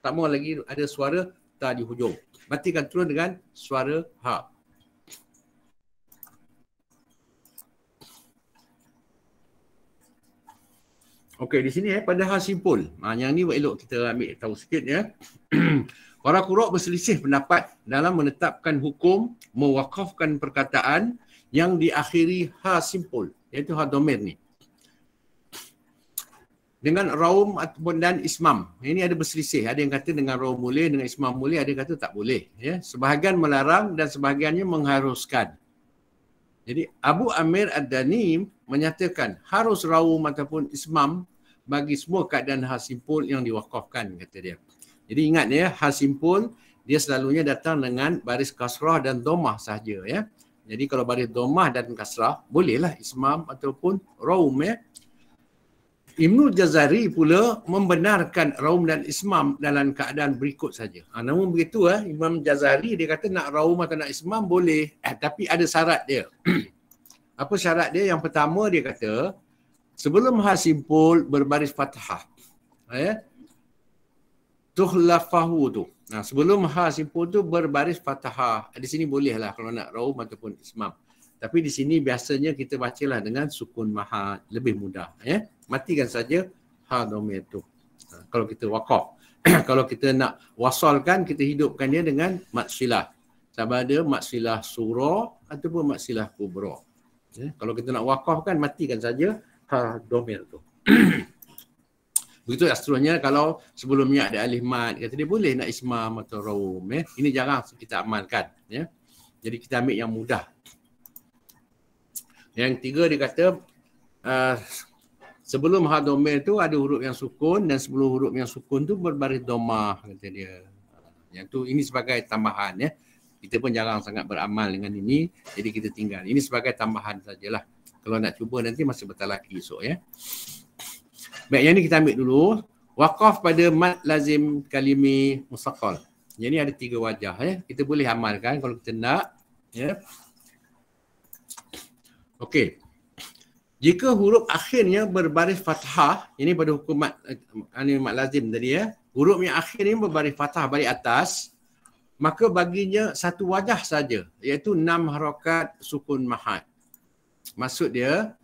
tak mahu lagi ada suara ta di hujung. Matikan turun dengan suara ha. Okey, di sini eh, pada hal simpul. Ha, yang ni elok kita ambil tahu sikit ya. Orang kurok berselisih pendapat dalam menetapkan hukum mewakafkan perkataan yang diakhiri ha simpul. Iaitu ha domain ni dengan raum ataupun dan ismam. Ini ada berselisih. Ada yang kata dengan raum boleh, dengan ismam boleh, ada yang kata tak boleh. Ya. Sebahagian melarang dan sebahagiannya mengharuskan. Jadi Abu Amir Ad-Dani menyatakan harus raum ataupun ismam bagi semua keadaan hal simpul yang diwakafkan kata dia. Jadi ingat ya, hal simpul dia selalunya datang dengan baris kasrah dan domah sahaja ya. Jadi kalau baris domah dan kasrah bolehlah ismam ataupun raum ya. Ibnu Jazari pula membenarkan Raum dan Ismam dalam keadaan berikut saja. Ha, namun begitu eh, Imam Jazari dia kata nak Raum atau nak Ismam boleh eh, tapi ada syarat dia. Apa syarat dia? Yang pertama dia kata sebelum hasimpul berbaris fathah. Eh, ha, ya? Tuhlafahu tu. Nah, sebelum ha simpul tu berbaris fathah. Di sini bolehlah kalau nak raum ataupun ismam. Tapi di sini biasanya kita bacalah dengan sukun maha lebih mudah. Ya. Eh? matikan saja hal domain tu. Ha, kalau kita wakaf. kalau kita nak wasalkan, kita hidupkan dia dengan maksilah. Sama ada maksilah surah ataupun maksilah kubra. Ya, kalau kita nak wakafkan, matikan saja hal domain tu. Begitu asalnya. kalau sebelumnya ada alih mat, kata dia boleh nak isma atau raum. Ya. Ini jarang kita amalkan. Ya. Jadi kita ambil yang mudah. Yang tiga dia kata, uh, sebelum ha tu ada huruf yang sukun dan sebelum huruf yang sukun tu berbaris domah kata dia. Yang tu ini sebagai tambahan ya. Kita pun jarang sangat beramal dengan ini jadi kita tinggal. Ini sebagai tambahan sajalah. Kalau nak cuba nanti masih lagi esok ya. Baik yang ni kita ambil dulu. Waqaf pada mat lazim kalimi musaqal. Jadi ada tiga wajah ya. Kita boleh amalkan kalau kita nak ya. Okey. Jika huruf akhirnya berbaris fathah, ini pada hukum mat, eh, ini mat lazim tadi ya. Huruf yang akhir ini berbaris fathah balik atas, maka baginya satu wajah saja iaitu enam harokat sukun mahat. Maksud dia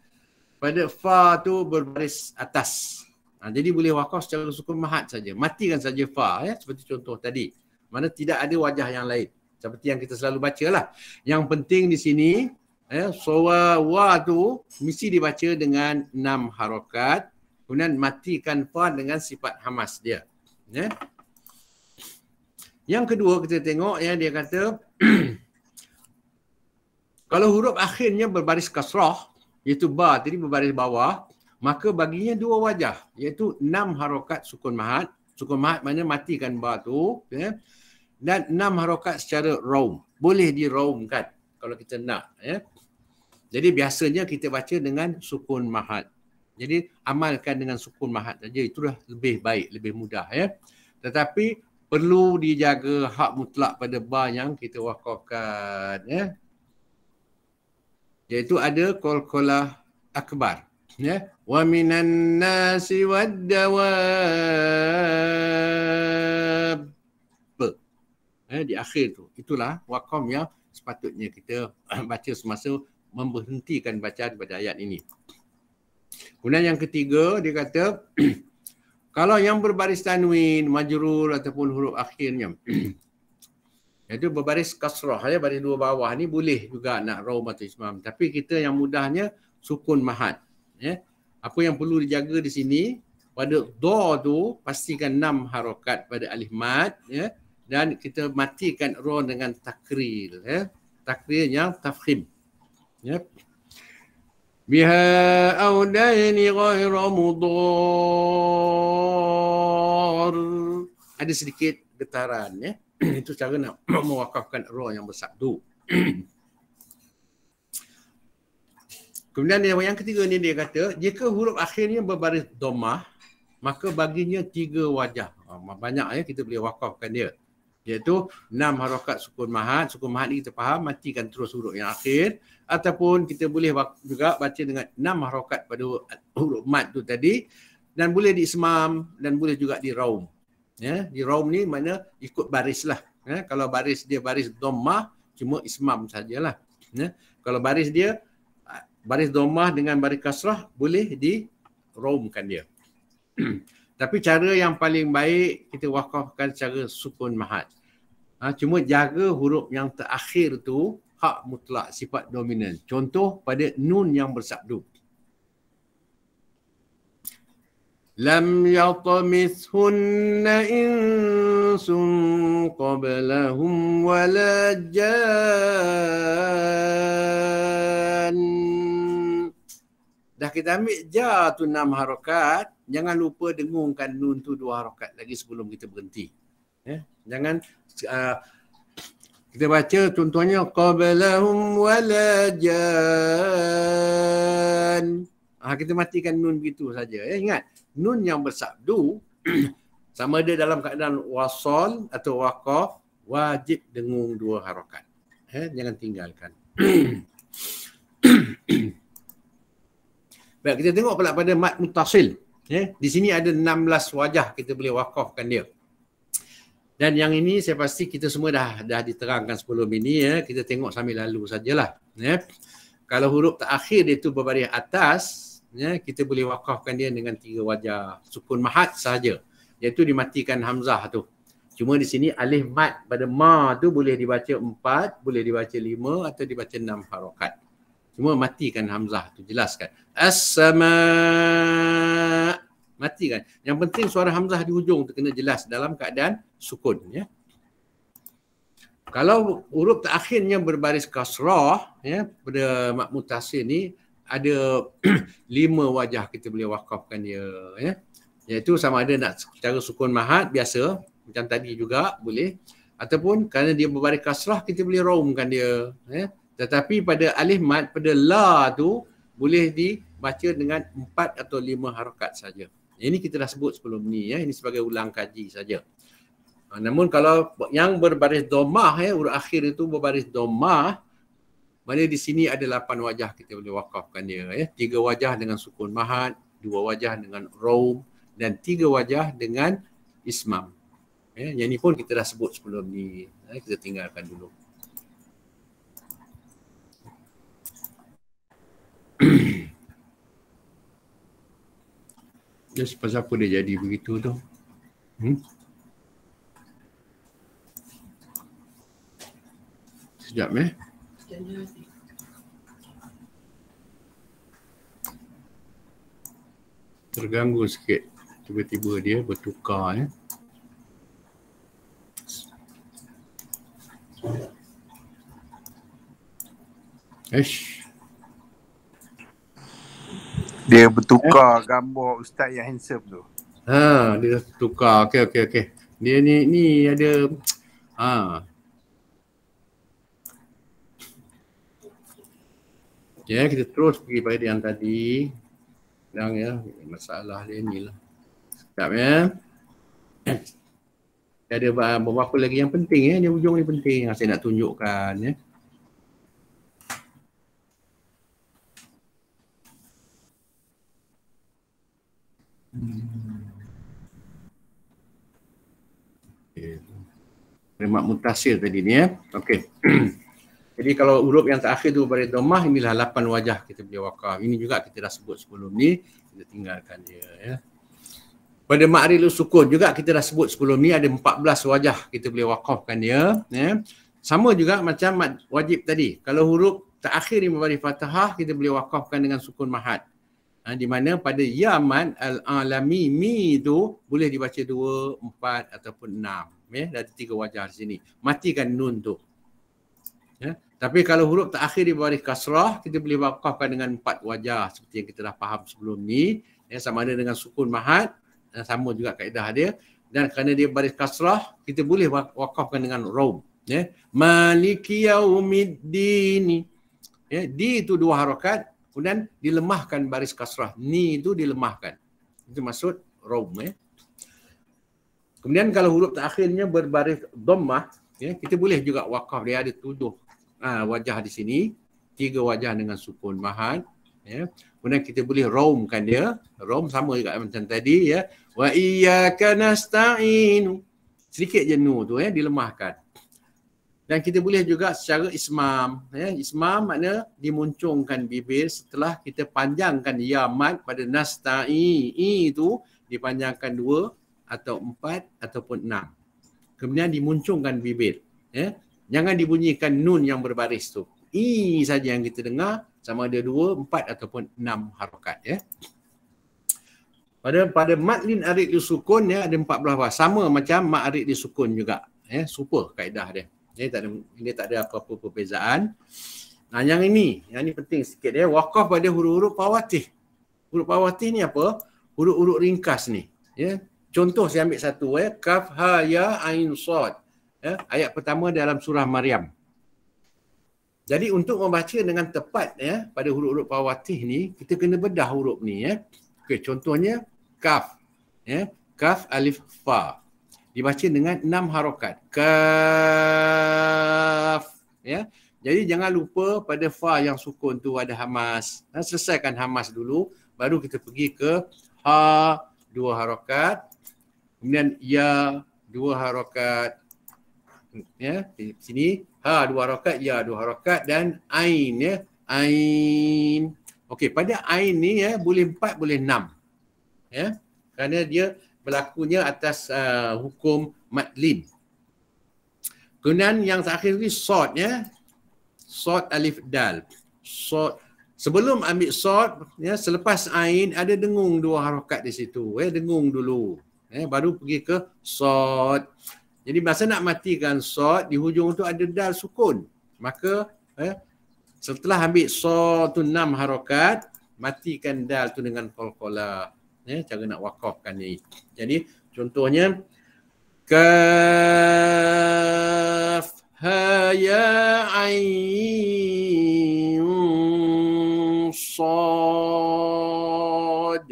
pada fa tu berbaris atas. Ha, jadi boleh wakaf secara sukun mahat saja. Matikan saja fa ya seperti contoh tadi. Mana tidak ada wajah yang lain. Seperti yang kita selalu baca lah. Yang penting di sini Ya, so wa, wa tu mesti dibaca dengan enam harokat. Kemudian matikan fa dengan sifat hamas dia. Ya. Yang kedua kita tengok ya dia kata kalau huruf akhirnya berbaris kasrah iaitu ba tadi berbaris bawah maka baginya dua wajah iaitu enam harokat sukun mahat. Sukun mahat mana matikan ba tu ya. Dan enam harokat secara raum. Boleh diraumkan kalau kita nak ya. Jadi biasanya kita baca dengan sukun mahat. Jadi amalkan dengan sukun mahat saja. Itu dah lebih baik, lebih mudah. ya. Tetapi perlu dijaga hak mutlak pada ba yang kita wakafkan. Ya. Iaitu ada kolkolah akbar. Ya. Wa minan nasi waddawab. Ya, di akhir tu. Itulah wakaf yang sepatutnya kita baca semasa memberhentikan bacaan pada ayat ini. Kemudian yang ketiga, dia kata, kalau yang berbaris tanwin, majrul ataupun huruf akhirnya, iaitu berbaris kasrah, ya, baris dua bawah ni boleh juga nak raw atau ismam. Tapi kita yang mudahnya, sukun mahat. Ya. Apa yang perlu dijaga di sini, pada do tu, pastikan enam harokat pada alih mat, ya. dan kita matikan ro dengan takril. Ya. Takril yang tafkhim yep. بها أو دين غير مضار ada sedikit getaran ya itu cara nak mewakafkan roh yang bersabdu kemudian yang, yang ketiga ni dia kata jika huruf akhirnya berbaris domah maka baginya tiga wajah ah, banyak ya kita boleh wakafkan dia iaitu enam harokat sukun mahat. Sukun mahat ni kita faham matikan terus huruf yang akhir ataupun kita boleh juga baca dengan enam harokat pada huruf mat tu tadi dan boleh di ismam dan boleh juga di raum. Ya, di raum ni mana ikut baris lah. Ya, kalau baris dia baris domah cuma ismam sajalah. Ya, kalau baris dia baris domah dengan baris kasrah boleh di raumkan dia. Tapi cara yang paling baik kita wakafkan cara sukun mahat. Ha, cuma jaga huruf yang terakhir tu hak mutlak sifat dominan. Contoh pada nun yang bersabdu. Lam yatamithunna insun qablahum walajan. Dah kita ambil ja tu enam harokat. Jangan lupa dengungkan nun tu dua harokat lagi sebelum kita berhenti. Eh? Jangan uh, kita baca contohnya qablahum walajan. Ah kita matikan nun gitu saja. Eh? ingat nun yang bersabdu sama ada dalam keadaan wasal atau waqaf wajib dengung dua harakat. Eh? Ya, jangan tinggalkan. Baik, kita tengok pula pada mat mutasil. Eh? Di sini ada 16 wajah kita boleh wakafkan dia. Dan yang ini saya pasti kita semua dah dah diterangkan sebelum ini ya. Kita tengok sambil lalu sajalah. Ya. Kalau huruf terakhir dia tu berbaris atas, ya, kita boleh wakafkan dia dengan tiga wajah sukun mahat saja. Iaitu dimatikan hamzah tu. Cuma di sini alif mat pada ma tu boleh dibaca empat, boleh dibaca lima atau dibaca enam harokat. Cuma matikan hamzah tu jelaskan. As-sama' mati kan. Yang penting suara Hamzah di hujung tu kena jelas dalam keadaan sukun ya. Kalau huruf terakhirnya berbaris kasrah ya pada mak mutasir ni ada lima wajah kita boleh wakafkan dia ya. Iaitu sama ada nak cara sukun mahat biasa macam tadi juga boleh ataupun kerana dia berbaris kasrah kita boleh raumkan dia ya. Tetapi pada alif mad pada la tu boleh dibaca dengan empat atau lima harakat saja. Ini kita dah sebut sebelum ni ya. Ini sebagai ulang kaji saja. Ha, namun kalau yang berbaris domah ya, urut akhir itu berbaris domah, mana di sini ada lapan wajah kita boleh wakafkan dia ya. Tiga wajah dengan sukun mahat, dua wajah dengan rom dan tiga wajah dengan ismam. Ya, yang ini pun kita dah sebut sebelum ni. Ya, kita tinggalkan dulu. Mm-hmm. Ya, sebab apa dia jadi begitu tu? Hmm? Sekejap eh. Terganggu sikit. Tiba-tiba dia bertukar eh. Eish dia bertukar eh? gambar ustaz yang handsome tu. Ha, dia tukar. Okey okey okey. Dia ni ni ada ha. Ya, kita terus pergi pada yang tadi. Dan ya, masalah dia ni lah. Sekejap ya. Dia ada beberapa lagi yang penting ya. Dia ujung ni penting yang saya nak tunjukkan ya. Rimat mutasil tadi ni ya. Okey. Jadi kalau huruf yang terakhir tu pada domah inilah lapan wajah kita boleh wakaf. Ini juga kita dah sebut sebelum ni. Kita tinggalkan dia ya. Pada ma'ril sukun juga kita dah sebut sebelum ni ada empat belas wajah kita boleh wakafkan dia. Ya. Sama juga macam mat- wajib tadi. Kalau huruf terakhir ni mabari fatahah kita boleh wakafkan dengan sukun mahat. Ha, di mana pada yaman al-alami mi tu boleh dibaca dua, empat ataupun enam ya ada tiga wajah di sini matikan nun tu ya tapi kalau huruf terakhir di baris kasrah kita boleh wakafkan dengan empat wajah seperti yang kita dah faham sebelum ni ya sama ada dengan sukun mahad dan sama juga kaedah dia dan kerana dia baris kasrah kita boleh wakafkan dengan raum ya maliki yaumiddin ya di itu dua harokat, kemudian dilemahkan baris kasrah ni itu dilemahkan itu maksud raum ya Kemudian kalau huruf terakhirnya berbaris dommah, ya, kita boleh juga wakaf dia ada tujuh uh, ha, wajah di sini. Tiga wajah dengan sukun mahad. Ya. Kemudian kita boleh roamkan dia. Roam sama juga macam tadi. Ya. Wa iyaka nasta'inu. Sedikit je nu tu ya, dilemahkan. Dan kita boleh juga secara ismam. Ya. Ismam makna dimuncungkan bibir setelah kita panjangkan yamat pada nasta'i. I tu dipanjangkan dua atau empat ataupun enam. Kemudian dimunculkan bibir. Ya. Jangan dibunyikan nun yang berbaris tu. I saja yang kita dengar sama ada dua, empat ataupun enam harokat. Ya. Pada pada matlin arik di sukun ya ada empat belah bahasa. Sama macam mak arik di sukun juga. Ya. Super kaedah dia. Ini tak ada, ini tak ada apa-apa perbezaan. Nah yang ini, yang ini penting sikit ya. Wakaf pada huruf-huruf pawatih. Huruf pawatih ni apa? Huruf-huruf ringkas ni. Ya. Contoh saya ambil satu eh kaf ha ya ain sad ya ayat pertama dalam surah Maryam. Jadi untuk membaca dengan tepat ya pada huruf-huruf fawatih ni kita kena bedah huruf ni ya. Eh? Okey contohnya kaf ya kaf alif fa dibaca dengan enam harokat. Kaf ya. Jadi jangan lupa pada fa yang sukun tu ada hamas. Nah, ha, selesaikan hamas dulu baru kita pergi ke ha dua harokat Kemudian ya dua harokat ya di sini ha dua harokat ya dua harokat dan ain ya ain okey pada ain ni ya boleh empat boleh enam ya kerana dia berlakunya atas uh, hukum matlim kemudian yang terakhir ni sod ya sod alif dal sod sebelum ambil sod ya selepas ain ada dengung dua harokat di situ ya dengung dulu eh baru pergi ke sod jadi masa nak matikan sod di hujung tu ada dal sukun maka eh setelah ambil sod tu enam harokat, matikan dal tu dengan qalqala eh cara nak wakafkan ni jadi contohnya kaf ha ya ain sod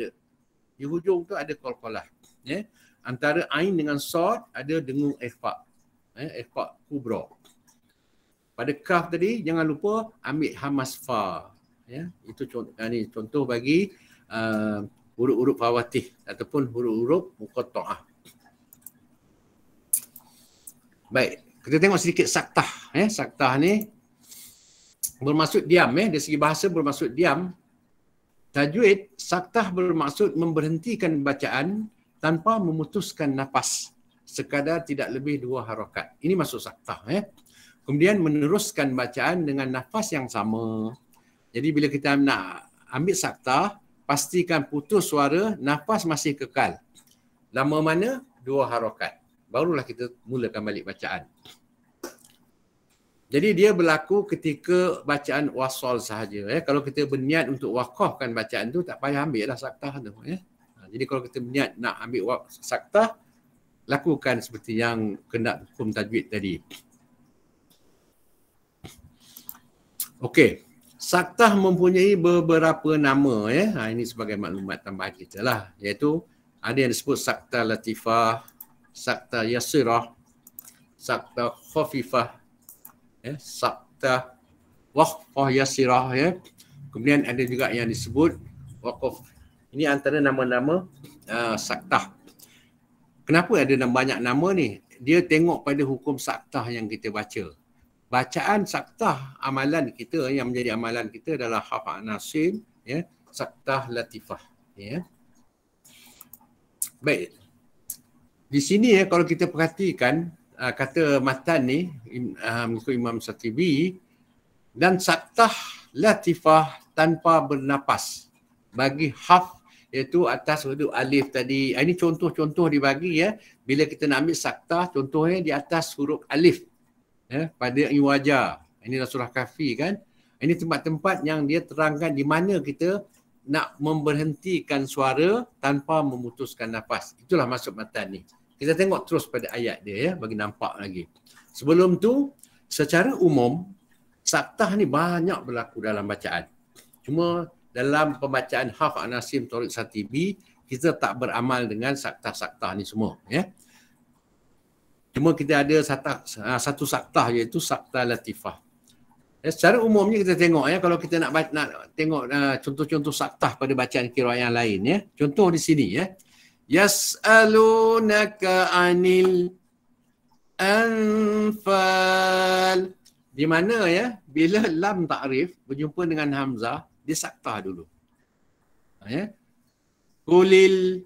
di hujung tu ada qalqalah Eh? Antara Ain dengan Sod ada dengung Ikhfak. Ya, eh? Ikhfak Kubra. Pada Kaf tadi, jangan lupa ambil Hamas Fa. Ya? Itu contoh, ah, ini contoh bagi uh, ah, huruf-huruf Fawatih ataupun huruf-huruf Muqatta'ah. Baik, kita tengok sedikit Saktah. Eh? Saktah ni bermaksud diam. Eh? Dari segi bahasa bermaksud diam. Tajwid, saktah bermaksud memberhentikan bacaan tanpa memutuskan nafas sekadar tidak lebih dua harokat. Ini masuk saktah. Eh? Kemudian meneruskan bacaan dengan nafas yang sama. Jadi bila kita nak ambil saktah, pastikan putus suara, nafas masih kekal. Lama mana? Dua harokat. Barulah kita mulakan balik bacaan. Jadi dia berlaku ketika bacaan wasol sahaja. Eh? Kalau kita berniat untuk wakafkan bacaan tu, tak payah ambil lah saktah tu. Eh? Jadi kalau kita berniat nak ambil wak sakta, lakukan seperti yang kena hukum tajwid tadi. Okey. Sakta mempunyai beberapa nama ya. Ha, ini sebagai maklumat tambahan kita lah. Iaitu ada yang disebut sakta latifah, sakta yasirah, sakta khafifah, ya, sakta wakfah yasirah ya. Kemudian ada juga yang disebut wakaf ini antara nama-nama uh, saktah. Kenapa ada banyak nama ni? Dia tengok pada hukum saktah yang kita baca. Bacaan saktah amalan kita yang menjadi amalan kita adalah Hafa Nasim, ya, saktah Latifah. Ya. Baik. Di sini ya, kalau kita perhatikan uh, kata matan ni uh, mengikut Imam Satibi dan saktah Latifah tanpa bernapas bagi Hafa iaitu atas huruf alif tadi. Ah, ini contoh-contoh dibagi ya. Bila kita nak ambil sakta, contohnya di atas huruf alif. Ya, pada yang wajar. Ini dalam surah kafi kan. Ini tempat-tempat yang dia terangkan di mana kita nak memberhentikan suara tanpa memutuskan nafas. Itulah maksud matan ni. Kita tengok terus pada ayat dia ya, bagi nampak lagi. Sebelum tu, secara umum, saktah ni banyak berlaku dalam bacaan. Cuma dalam pembacaan Haq Anasim Torik Satibi, kita tak beramal dengan saktah-saktah ni semua. Ya. Cuma kita ada ah, satu, satu sakta iaitu sakta latifah. Ya, secara umumnya kita tengok ya kalau kita nak nak tengok uh, contoh-contoh saktah pada bacaan kiraan yang lain ya. Contoh di sini ya. Yas'alunaka anil anfal. Di mana ya? Bila lam ta'rif berjumpa dengan hamzah, dia sakta dulu. Ya. Kulil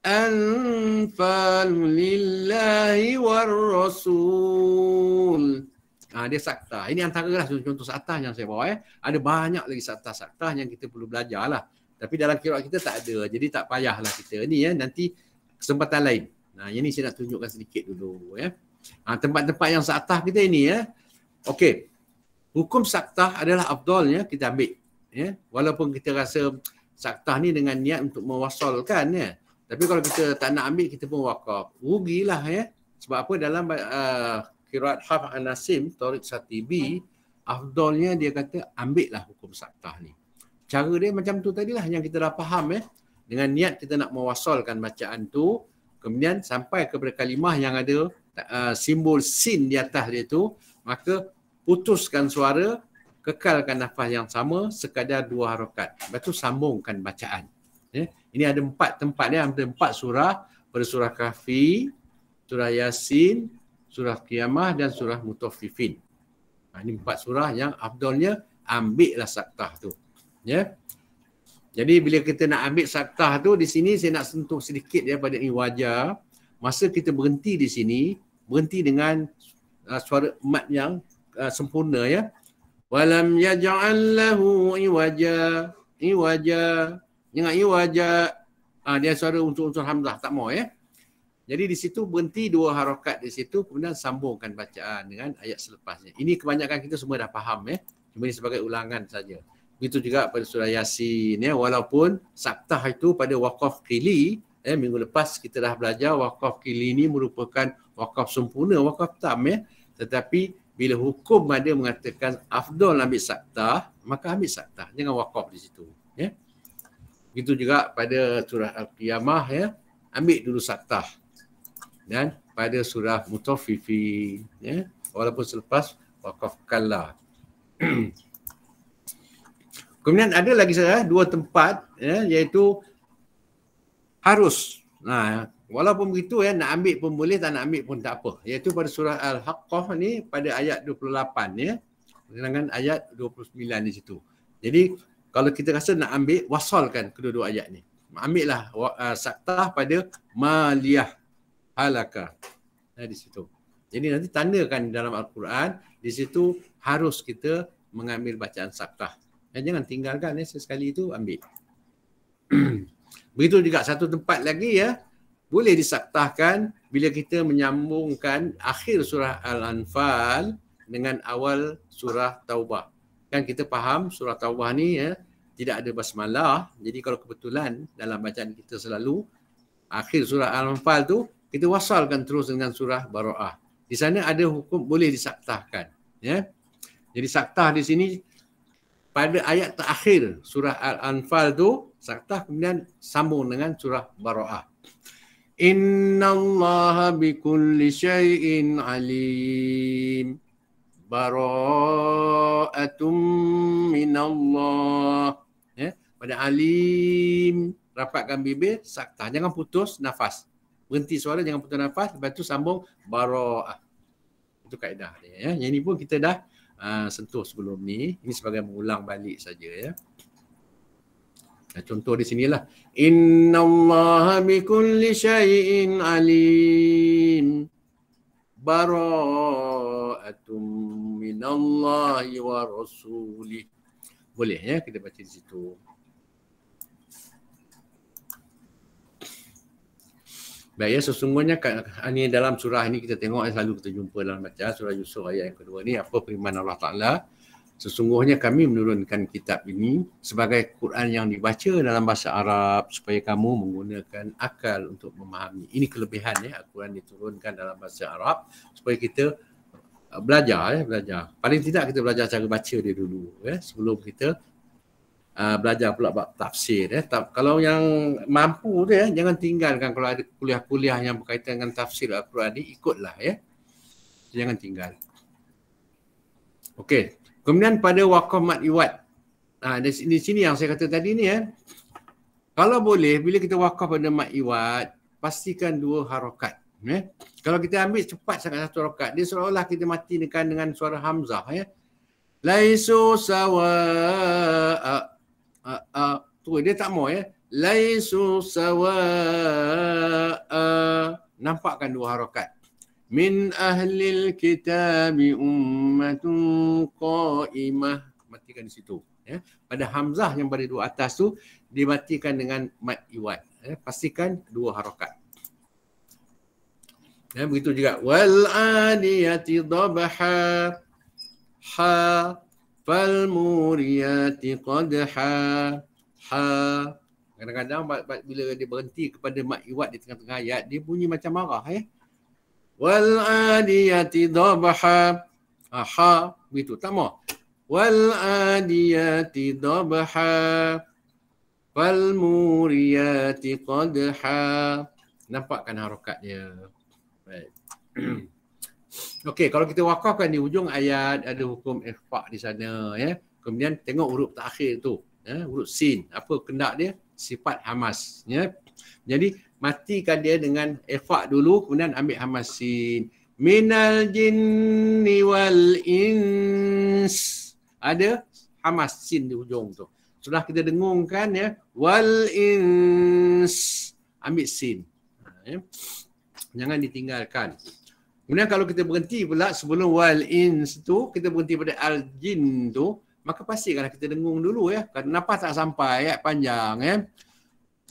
anfal lillahi war rasul. Ha, dia sakta. Ini antara lah contoh sakta yang saya bawa. Eh. Ada banyak lagi sakta-sakta yang kita perlu belajar lah. Tapi dalam kira kita tak ada. Jadi tak payahlah kita ni. Eh. Nanti kesempatan lain. Ha, nah, ini saya nak tunjukkan sedikit dulu. Eh. tempat-tempat yang sakta kita ini. Eh. Okey. Hukum sakta adalah abdolnya kita ambil ya walaupun kita rasa saktah ni dengan niat untuk mewasalkan ya tapi kalau kita tak nak ambil kita pun wakaf rugilah ya sebab apa dalam uh, kiraat haf anasim tarik b, afdolnya dia kata ambil lah hukum saktah ni cara dia macam tu tadi lah yang kita dah faham ya dengan niat kita nak mewasalkan bacaan tu kemudian sampai kepada kalimah yang ada uh, simbol sin di atas dia tu maka putuskan suara kekalkan nafas yang sama sekadar dua harokat. Lepas tu sambungkan bacaan. Ya. Ini ada empat tempat ni, ada empat surah. Pada surah Kahfi, surah Yasin, surah Qiyamah dan surah Mutafifin. Ha, ini empat surah yang abdulnya ambil lah saktah tu. Ya. Jadi bila kita nak ambil saktah tu, di sini saya nak sentuh sedikit ya pada ni wajah. Masa kita berhenti di sini, berhenti dengan uh, suara mat yang uh, sempurna ya. ولم يجعل له عوجا عوجا dengan iwaja ah dia suara untuk unsur hamzah tak mau ya jadi di situ berhenti dua harokat di situ kemudian sambungkan bacaan dengan ayat selepasnya ini kebanyakan kita semua dah faham ya cuma ini sebagai ulangan saja begitu juga pada surah yasin ya walaupun saptah itu pada waqaf qili ya minggu lepas kita dah belajar waqaf qili ini merupakan waqaf sempurna waqaf tam ya tetapi bila hukum ada mengatakan afdol ambil sakta maka ambil sakta jangan wakaf di situ ya begitu juga pada surah al-qiyamah ya ambil dulu sakta dan pada surah mutaffifi ya walaupun selepas wakaf kalah. kemudian ada lagi saya dua tempat ya iaitu harus nah Walaupun begitu ya nak ambil pun boleh tak nak ambil pun tak apa. Iaitu pada surah Al-Haqqah ni pada ayat 28 ya. Dengan ayat 29 di situ. Jadi kalau kita rasa nak ambil wasalkan kedua-dua ayat ni. Ambillah uh, saktah pada maliyah halaka. Ya, di situ. Jadi nanti tandakan dalam Al-Quran di situ harus kita mengambil bacaan saktah. Ya, jangan tinggalkan ya sesekali itu ambil. Begitu juga satu tempat lagi ya boleh disaktahkan bila kita menyambungkan akhir surah Al-Anfal dengan awal surah Taubah. Kan kita faham surah Taubah ni ya, tidak ada basmalah. Jadi kalau kebetulan dalam bacaan kita selalu akhir surah Al-Anfal tu kita wasalkan terus dengan surah Baro'ah. Di sana ada hukum boleh disaktahkan. Ya. Jadi saktah di sini pada ayat terakhir surah Al-Anfal tu saktah kemudian sambung dengan surah Baro'ah. Inna Allah bi kulli shayin alim. Bara'atum min Allah. Eh? Ya, pada alim. Rapatkan bibir, saktah. Jangan putus nafas. Berhenti suara, jangan putus nafas. Lepas tu sambung, bara'ah. Itu kaedah dia. Ya? Yang ni pun kita dah uh, sentuh sebelum ni. Ini sebagai mengulang balik saja. Ya? Nah, contoh di sinilah. Inna Allah bi bikulli Shayin alim. Bara'atum min Allah wa rasulih. Boleh ya kita baca di situ. Baik ya, sesungguhnya ini ah, dalam surah ini kita tengok eh, selalu kita jumpa dalam baca surah Yusuf ayat yang kedua ni apa firman Allah Ta'ala. Sesungguhnya kami menurunkan kitab ini sebagai Quran yang dibaca dalam bahasa Arab supaya kamu menggunakan akal untuk memahami. Ini kelebihan ya Quran diturunkan dalam bahasa Arab supaya kita uh, belajar ya belajar. Paling tidak kita belajar cara baca dia dulu ya sebelum kita uh, belajar pula bab tafsir ya. Ta- kalau yang mampu dia ya, jangan tinggalkan kalau ada kuliah-kuliah yang berkaitan dengan tafsir Al-Quran ni ikutlah ya. Jangan tinggal. Okey. Kemudian pada wakaf mat iwat. Ha, di, sini, di sini yang saya kata tadi ni ya. Eh. Kalau boleh, bila kita wakaf pada mat iwat, pastikan dua harokat. Eh. Kalau kita ambil cepat sangat satu harokat, dia seolah-olah kita mati dengan, dengan suara Hamzah. Ya. Eh. Laisu sawa. Uh, uh, uh, tu dia tak mau ya. Eh. Laisu sawa. Uh, nampakkan dua harokat. من أهل الكتاب أمة قائمة matikan di situ ya pada hamzah yang pada dua atas tu dimatikan dengan mat iwat ya pastikan dua harakat ya begitu juga wal aniyati dhabha ha fal muriyati qadha ha kadang-kadang bila dia berhenti kepada mat iwat di tengah-tengah ayat dia bunyi macam marah ya wal adiyati dhabha aha begitu tak mau wal adiyati dhabha wal muriyati qadha nampakkan harakatnya baik Okey, kalau kita wakafkan di hujung ayat ada hukum ikhfa di sana ya. Kemudian tengok huruf terakhir tu, ya, huruf sin. Apa kena dia? Sifat hamas, ya. Jadi matikan dia dengan efak dulu kemudian ambil hamasin minal jinni wal ins ada hamasin di ujung tu setelah kita dengungkan ya wal ins ambil sin ha, ya. jangan ditinggalkan kemudian kalau kita berhenti pula sebelum wal ins tu kita berhenti pada al jin tu maka pasti kalau kita dengung dulu ya kenapa tak sampai ayat panjang ya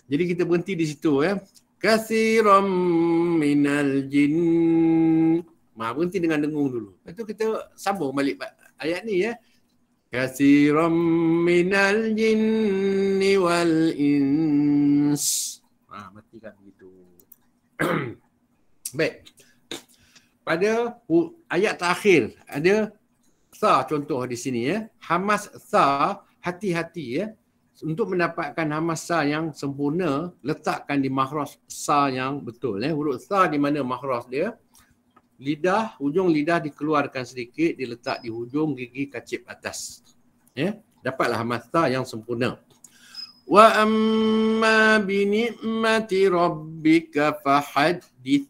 jadi kita berhenti di situ ya كثيرا من الجن Mak berhenti dengan dengung dulu. Lepas tu kita sambung balik ayat ni ya. Kasiram minal jinni wal ins. Ha, matikan begitu. Baik. Pada ayat terakhir ada sa contoh di sini ya. Hamas sa hati-hati ya untuk mendapatkan hamas sa yang sempurna letakkan di makhraj sa yang betul eh. huruf sa di mana makhraj dia lidah hujung lidah dikeluarkan sedikit diletak di hujung gigi kacip atas ya eh. dapatlah hamas yang sempurna wa amma bi ni'mati rabbika fahaddith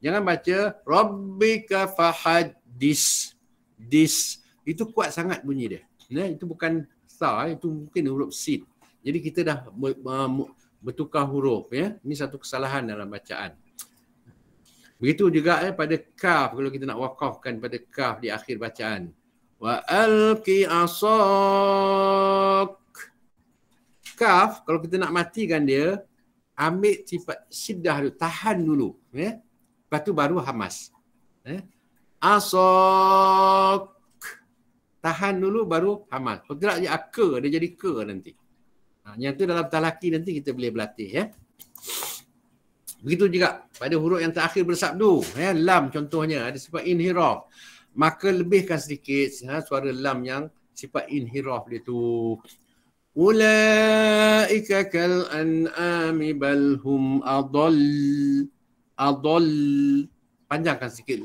jangan baca rabbika fahaddis dis itu kuat sangat bunyi dia ya eh. itu bukan sa eh, itu mungkin huruf sin. Jadi kita dah uh, bertukar huruf ya. Ini satu kesalahan dalam bacaan. Begitu juga eh, pada kaf kalau kita nak wakafkan pada kaf di akhir bacaan. Wa alqi asak. Kaf kalau kita nak matikan dia ambil sifat sidah dulu, tahan dulu ya. Lepas tu baru hamas. Ya. Asak tahan dulu baru hamal. Kalau tidak dia ke, dia jadi ke nanti. Ha, yang tu dalam talaki nanti kita boleh berlatih ya. Begitu juga pada huruf yang terakhir bersabdu. Ya, lam contohnya ada sifat inhirah. Maka lebihkan sedikit ha, suara lam yang sifat inhirah dia tu. Ulaika kal an'ami bal hum Panjangkan sikit.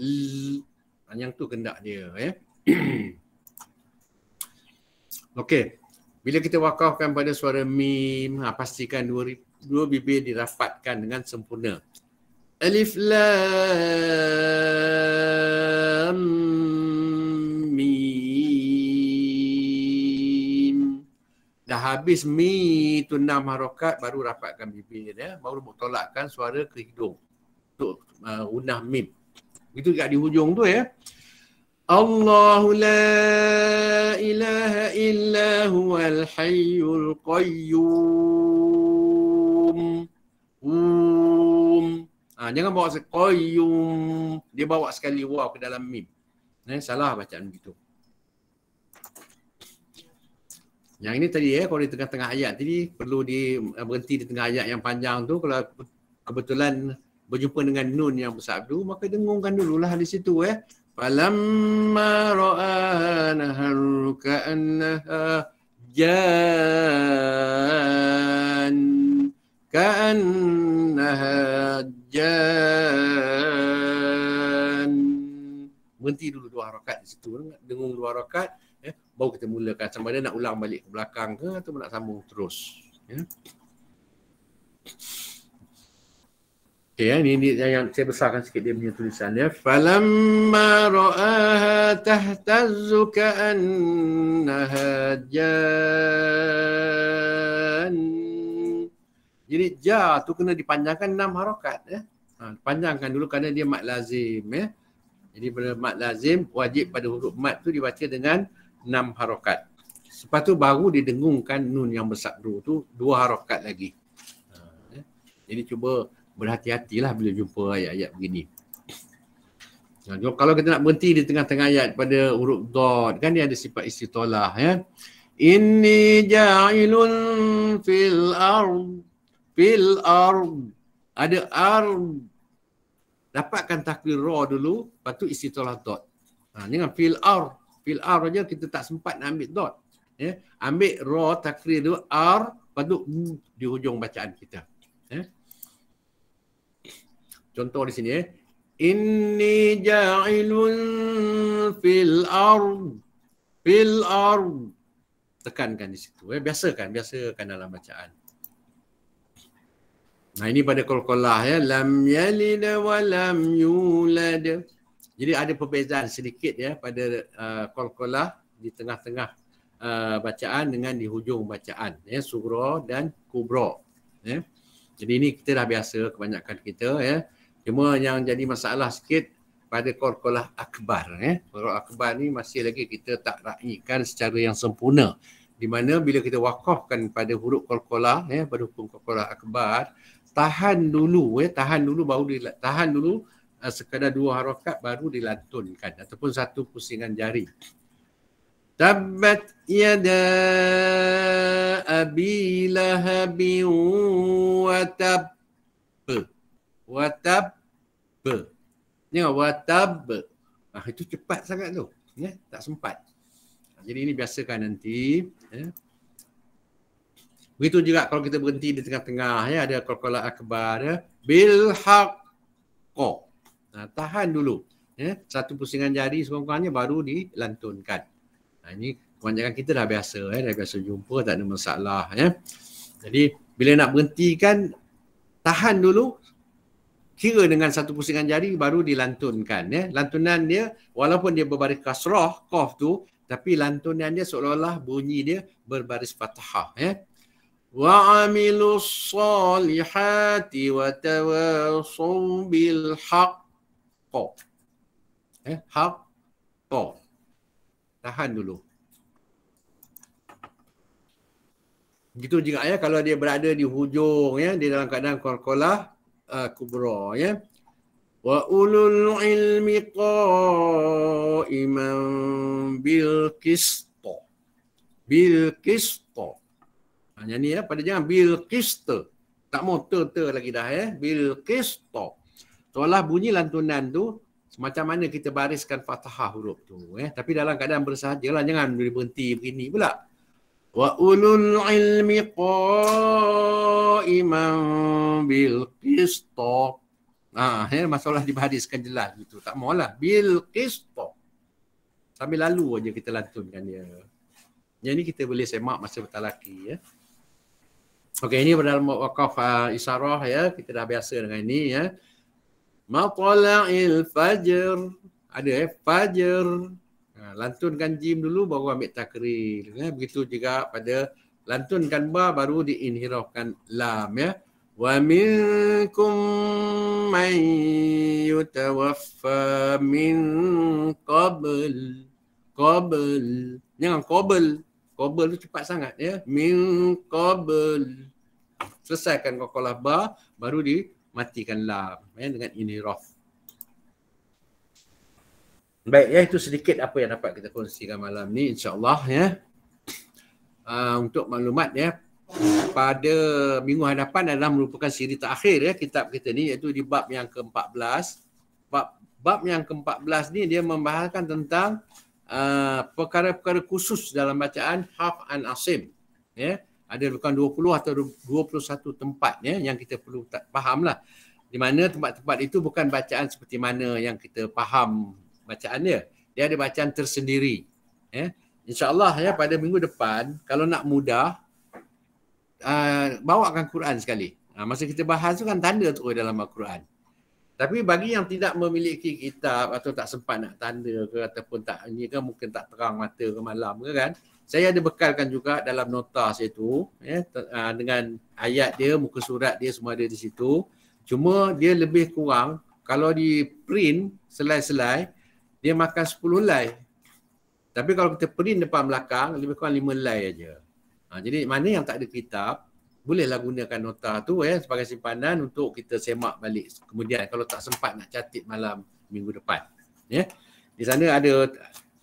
Ha, yang tu kendak dia. Ya. Okey. Bila kita wakafkan pada suara mim, ha, pastikan dua, dua bibir dirapatkan dengan sempurna. Alif Lam Mim. Dah habis mi tu enam harokat baru rapatkan bibir ya. Baru tolakkan suara ke hidung. Untuk uh, unah mim. Itu dekat di hujung tu ya. الله لا إله إلا al الحي القيوم قوم ha, jangan bawa se-Qayyum dia bawa sekali waw ke dalam mim eh, salah bacaan begitu yang ini tadi ya eh, kalau di tengah-tengah ayat tadi perlu di eh, berhenti di tengah ayat yang panjang tu kalau kebetulan berjumpa dengan nun yang besar tu maka dengungkan dululah di situ eh فلما رأى نهر كأنها جان كأنها جان berhenti dulu dua rakaat di situ dengung dua rakaat ya baru kita mulakan sama ada nak ulang balik ke belakang ke atau nak sambung terus ya Okay, ya, ini, ini yang saya besarkan sikit dia punya tulisan ya. Falamma ra'aha tahtazzu ka'annaha jann. Jadi ja tu kena dipanjangkan enam harakat ya. Ha, panjangkan dulu kerana dia mad lazim ya. Jadi bila mad lazim wajib pada huruf mad tu dibaca dengan enam harakat. Lepas tu baru didengungkan nun yang besar dulu tu dua harakat lagi. Ha, ya. Jadi cuba berhati-hatilah bila jumpa ayat-ayat begini. Ya, kalau kita nak berhenti di tengah-tengah ayat pada huruf dot kan dia ada sifat istitolah ya. Inni ja'ilun fil ard fil ard ada ard dapatkan takbir ra dulu lepas tu tolah dot. Ha dengan fil ard fil ard aja kita tak sempat nak ambil dot ya. Ambil ra takbir dulu ar lepas tu di hujung bacaan kita. Ya. Contoh di sini eh. Inni ja'ilun fil ar, fil ard tekankan di situ eh biasa kan dalam bacaan. Nah ini pada kolkolah ya lam yalid wa lam yulad. Jadi ada perbezaan sedikit ya pada uh, qalqalah di tengah-tengah uh, bacaan dengan di hujung bacaan ya sugra dan kubra ya. Jadi ini kita dah biasa kebanyakan kita ya. Cuma yang jadi masalah sikit pada korkolah akbar. Eh. Korkolah akbar ni masih lagi kita tak raikan secara yang sempurna. Di mana bila kita wakafkan pada huruf korkolah, eh, pada hukum korkolah akbar, tahan dulu, eh, tahan dulu baru di, tahan dulu eh, sekadar dua harokat baru dilantunkan ataupun satu pusingan jari. Tabat yada abi lahabin wa tab watab Tengok watab ah, Itu cepat sangat tu ya? Tak sempat ah, Jadi ini biasakan nanti ya? Begitu juga kalau kita berhenti di tengah-tengah ya? Ada kol-kol akbar ya? Bilhaqo nah, Tahan dulu ya? Satu pusingan jari sekurang-kurangnya baru dilantunkan nah, Ini kebanyakan kita dah biasa ya? Dah biasa jumpa tak ada masalah ya? Jadi bila nak berhenti kan Tahan dulu kira dengan satu pusingan jari baru dilantunkan ya lantunan dia walaupun dia berbaris kasrah qaf tu tapi lantunan dia seolah-olah bunyi dia berbaris fathah ya wa amilus solihati wa tawassum bil ya. haqq eh haqq tahan dulu gitu juga ya kalau dia berada di hujung ya di dalam keadaan qalqalah kol al-kubra ya wa ulul ilmi qaiman bil qist bil qist hanya ni ya pada jangan bil qist tak mau ter ter lagi dah ya bil qist seolah bunyi lantunan tu semacam mana kita bariskan fathah huruf tu eh tapi dalam keadaan bersahaja, bersahajalah jangan berhenti begini pula وأولو العلم قائما بالقسط Ah, ya, masalah dibahadiskan jelas gitu. Tak maulah. Bil kisto. Sambil lalu aja kita lantunkan dia. Ya. Yang ini kita boleh semak masa bertalaki. Ya. Okey, ini dalam wakaf uh, ah, isyarah. Ya. Kita dah biasa dengan ini. Ya. Matala'il fajr. Ada eh. Fajr. Ha, lantunkan jim dulu baru ambil takrir ya ha, begitu juga pada lantunkan ba baru diinhirafkan lam ya wa minkum man yutawaffa min qabl qabl jangan qabl qabl tu cepat sangat ya min qabl selesaikan qaqalah ba baru dimatikan lam ya dengan inhiraf Baik, ya itu sedikit apa yang dapat kita kongsikan malam ni insya Allah, ya. Uh, untuk maklumat ya, pada minggu hadapan adalah merupakan siri terakhir ya kitab kita ni iaitu di bab yang ke-14. Bab, bab yang ke-14 ni dia membahaskan tentang uh, perkara-perkara khusus dalam bacaan Haf an Asim. Ya. Ada bukan 20 atau 21 tempat ya, yang kita perlu tak, fahamlah. Di mana tempat-tempat itu bukan bacaan seperti mana yang kita faham Bacaan Dia ada bacaan tersendiri. Ya. Eh? InsyaAllah ya, pada minggu depan, kalau nak mudah, uh, bawakan Quran sekali. Uh, masa kita bahas tu kan tanda tu dalam Al-Quran. Tapi bagi yang tidak memiliki kitab atau tak sempat nak tanda ke ataupun tak ini ke mungkin tak terang mata ke malam ke kan saya ada bekalkan juga dalam nota saya tu ya, ah, dengan ayat dia, muka surat dia semua ada di situ. Cuma dia lebih kurang kalau di print selai-selai dia makan 10 lei. Tapi kalau kita print depan belakang, lebih kurang 5 lei aja. Ha, jadi mana yang tak ada kitab, bolehlah gunakan nota tu eh, sebagai simpanan untuk kita semak balik. Kemudian kalau tak sempat nak catit malam minggu depan. Ya. Yeah. Di sana ada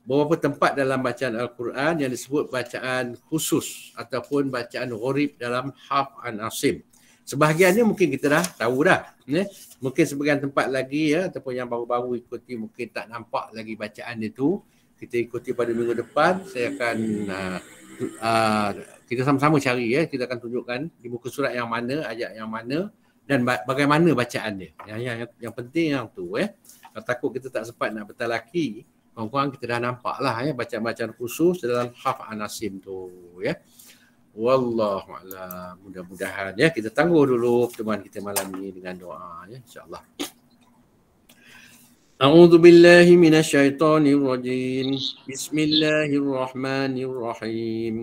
beberapa tempat dalam bacaan Al-Quran yang disebut bacaan khusus ataupun bacaan ghorib dalam Haf an-Asim sebahagiannya mungkin kita dah tahu dah eh? mungkin sebahagian tempat lagi ya ataupun yang baru-baru ikuti mungkin tak nampak lagi bacaan dia tu kita ikuti pada minggu depan saya akan uh, uh, kita sama-sama cari ya kita akan tunjukkan di buku surat yang mana ayat yang mana dan ba- bagaimana bacaan dia yang ya, yang yang penting yang tu eh kalau takut kita tak sempat nak bertalaki kurang-kurang kita dah nampak lah ya bacaan-bacaan khusus dalam half anasim tu ya Wallahu a'lam. Mudah-mudahan ya kita tangguh dulu pertemuan kita malam ini dengan doa ya insya-Allah. أعوذ بالله من الشيطان الرجيم بسم الله الرحمن الرحيم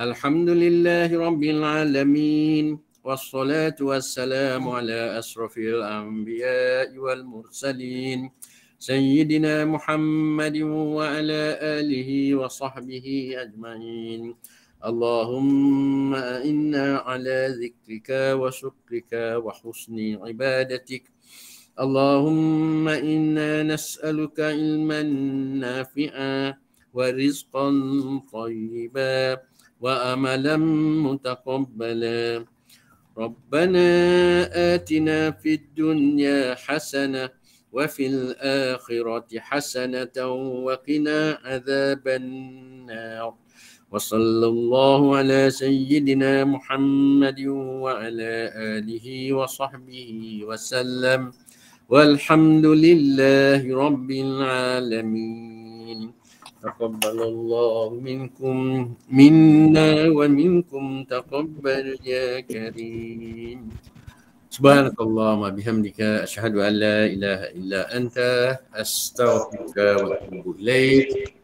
الحمد لله رب العالمين والصلاة والسلام على أشرف الأنبياء والمرسلين سيدنا محمد وعلى آله وصحبه أجمعين اللهم إنا على ذكرك وشكرك وحسن عبادتك اللهم إنا نسألك علما نافعا ورزقا طيبا وأملا متقبلا ربنا آتنا في الدنيا حسنة وفي الآخرة حسنة وقنا عذاب النار وصلى الله على سيدنا محمد وعلى آله وصحبه وسلم والحمد لله رب العالمين تقبل الله منكم منا ومنكم تقبل يا كريم سبحانك اللهم بحمدك أشهد أن لا إله إلا أنت أستغفرك وأتوب إليك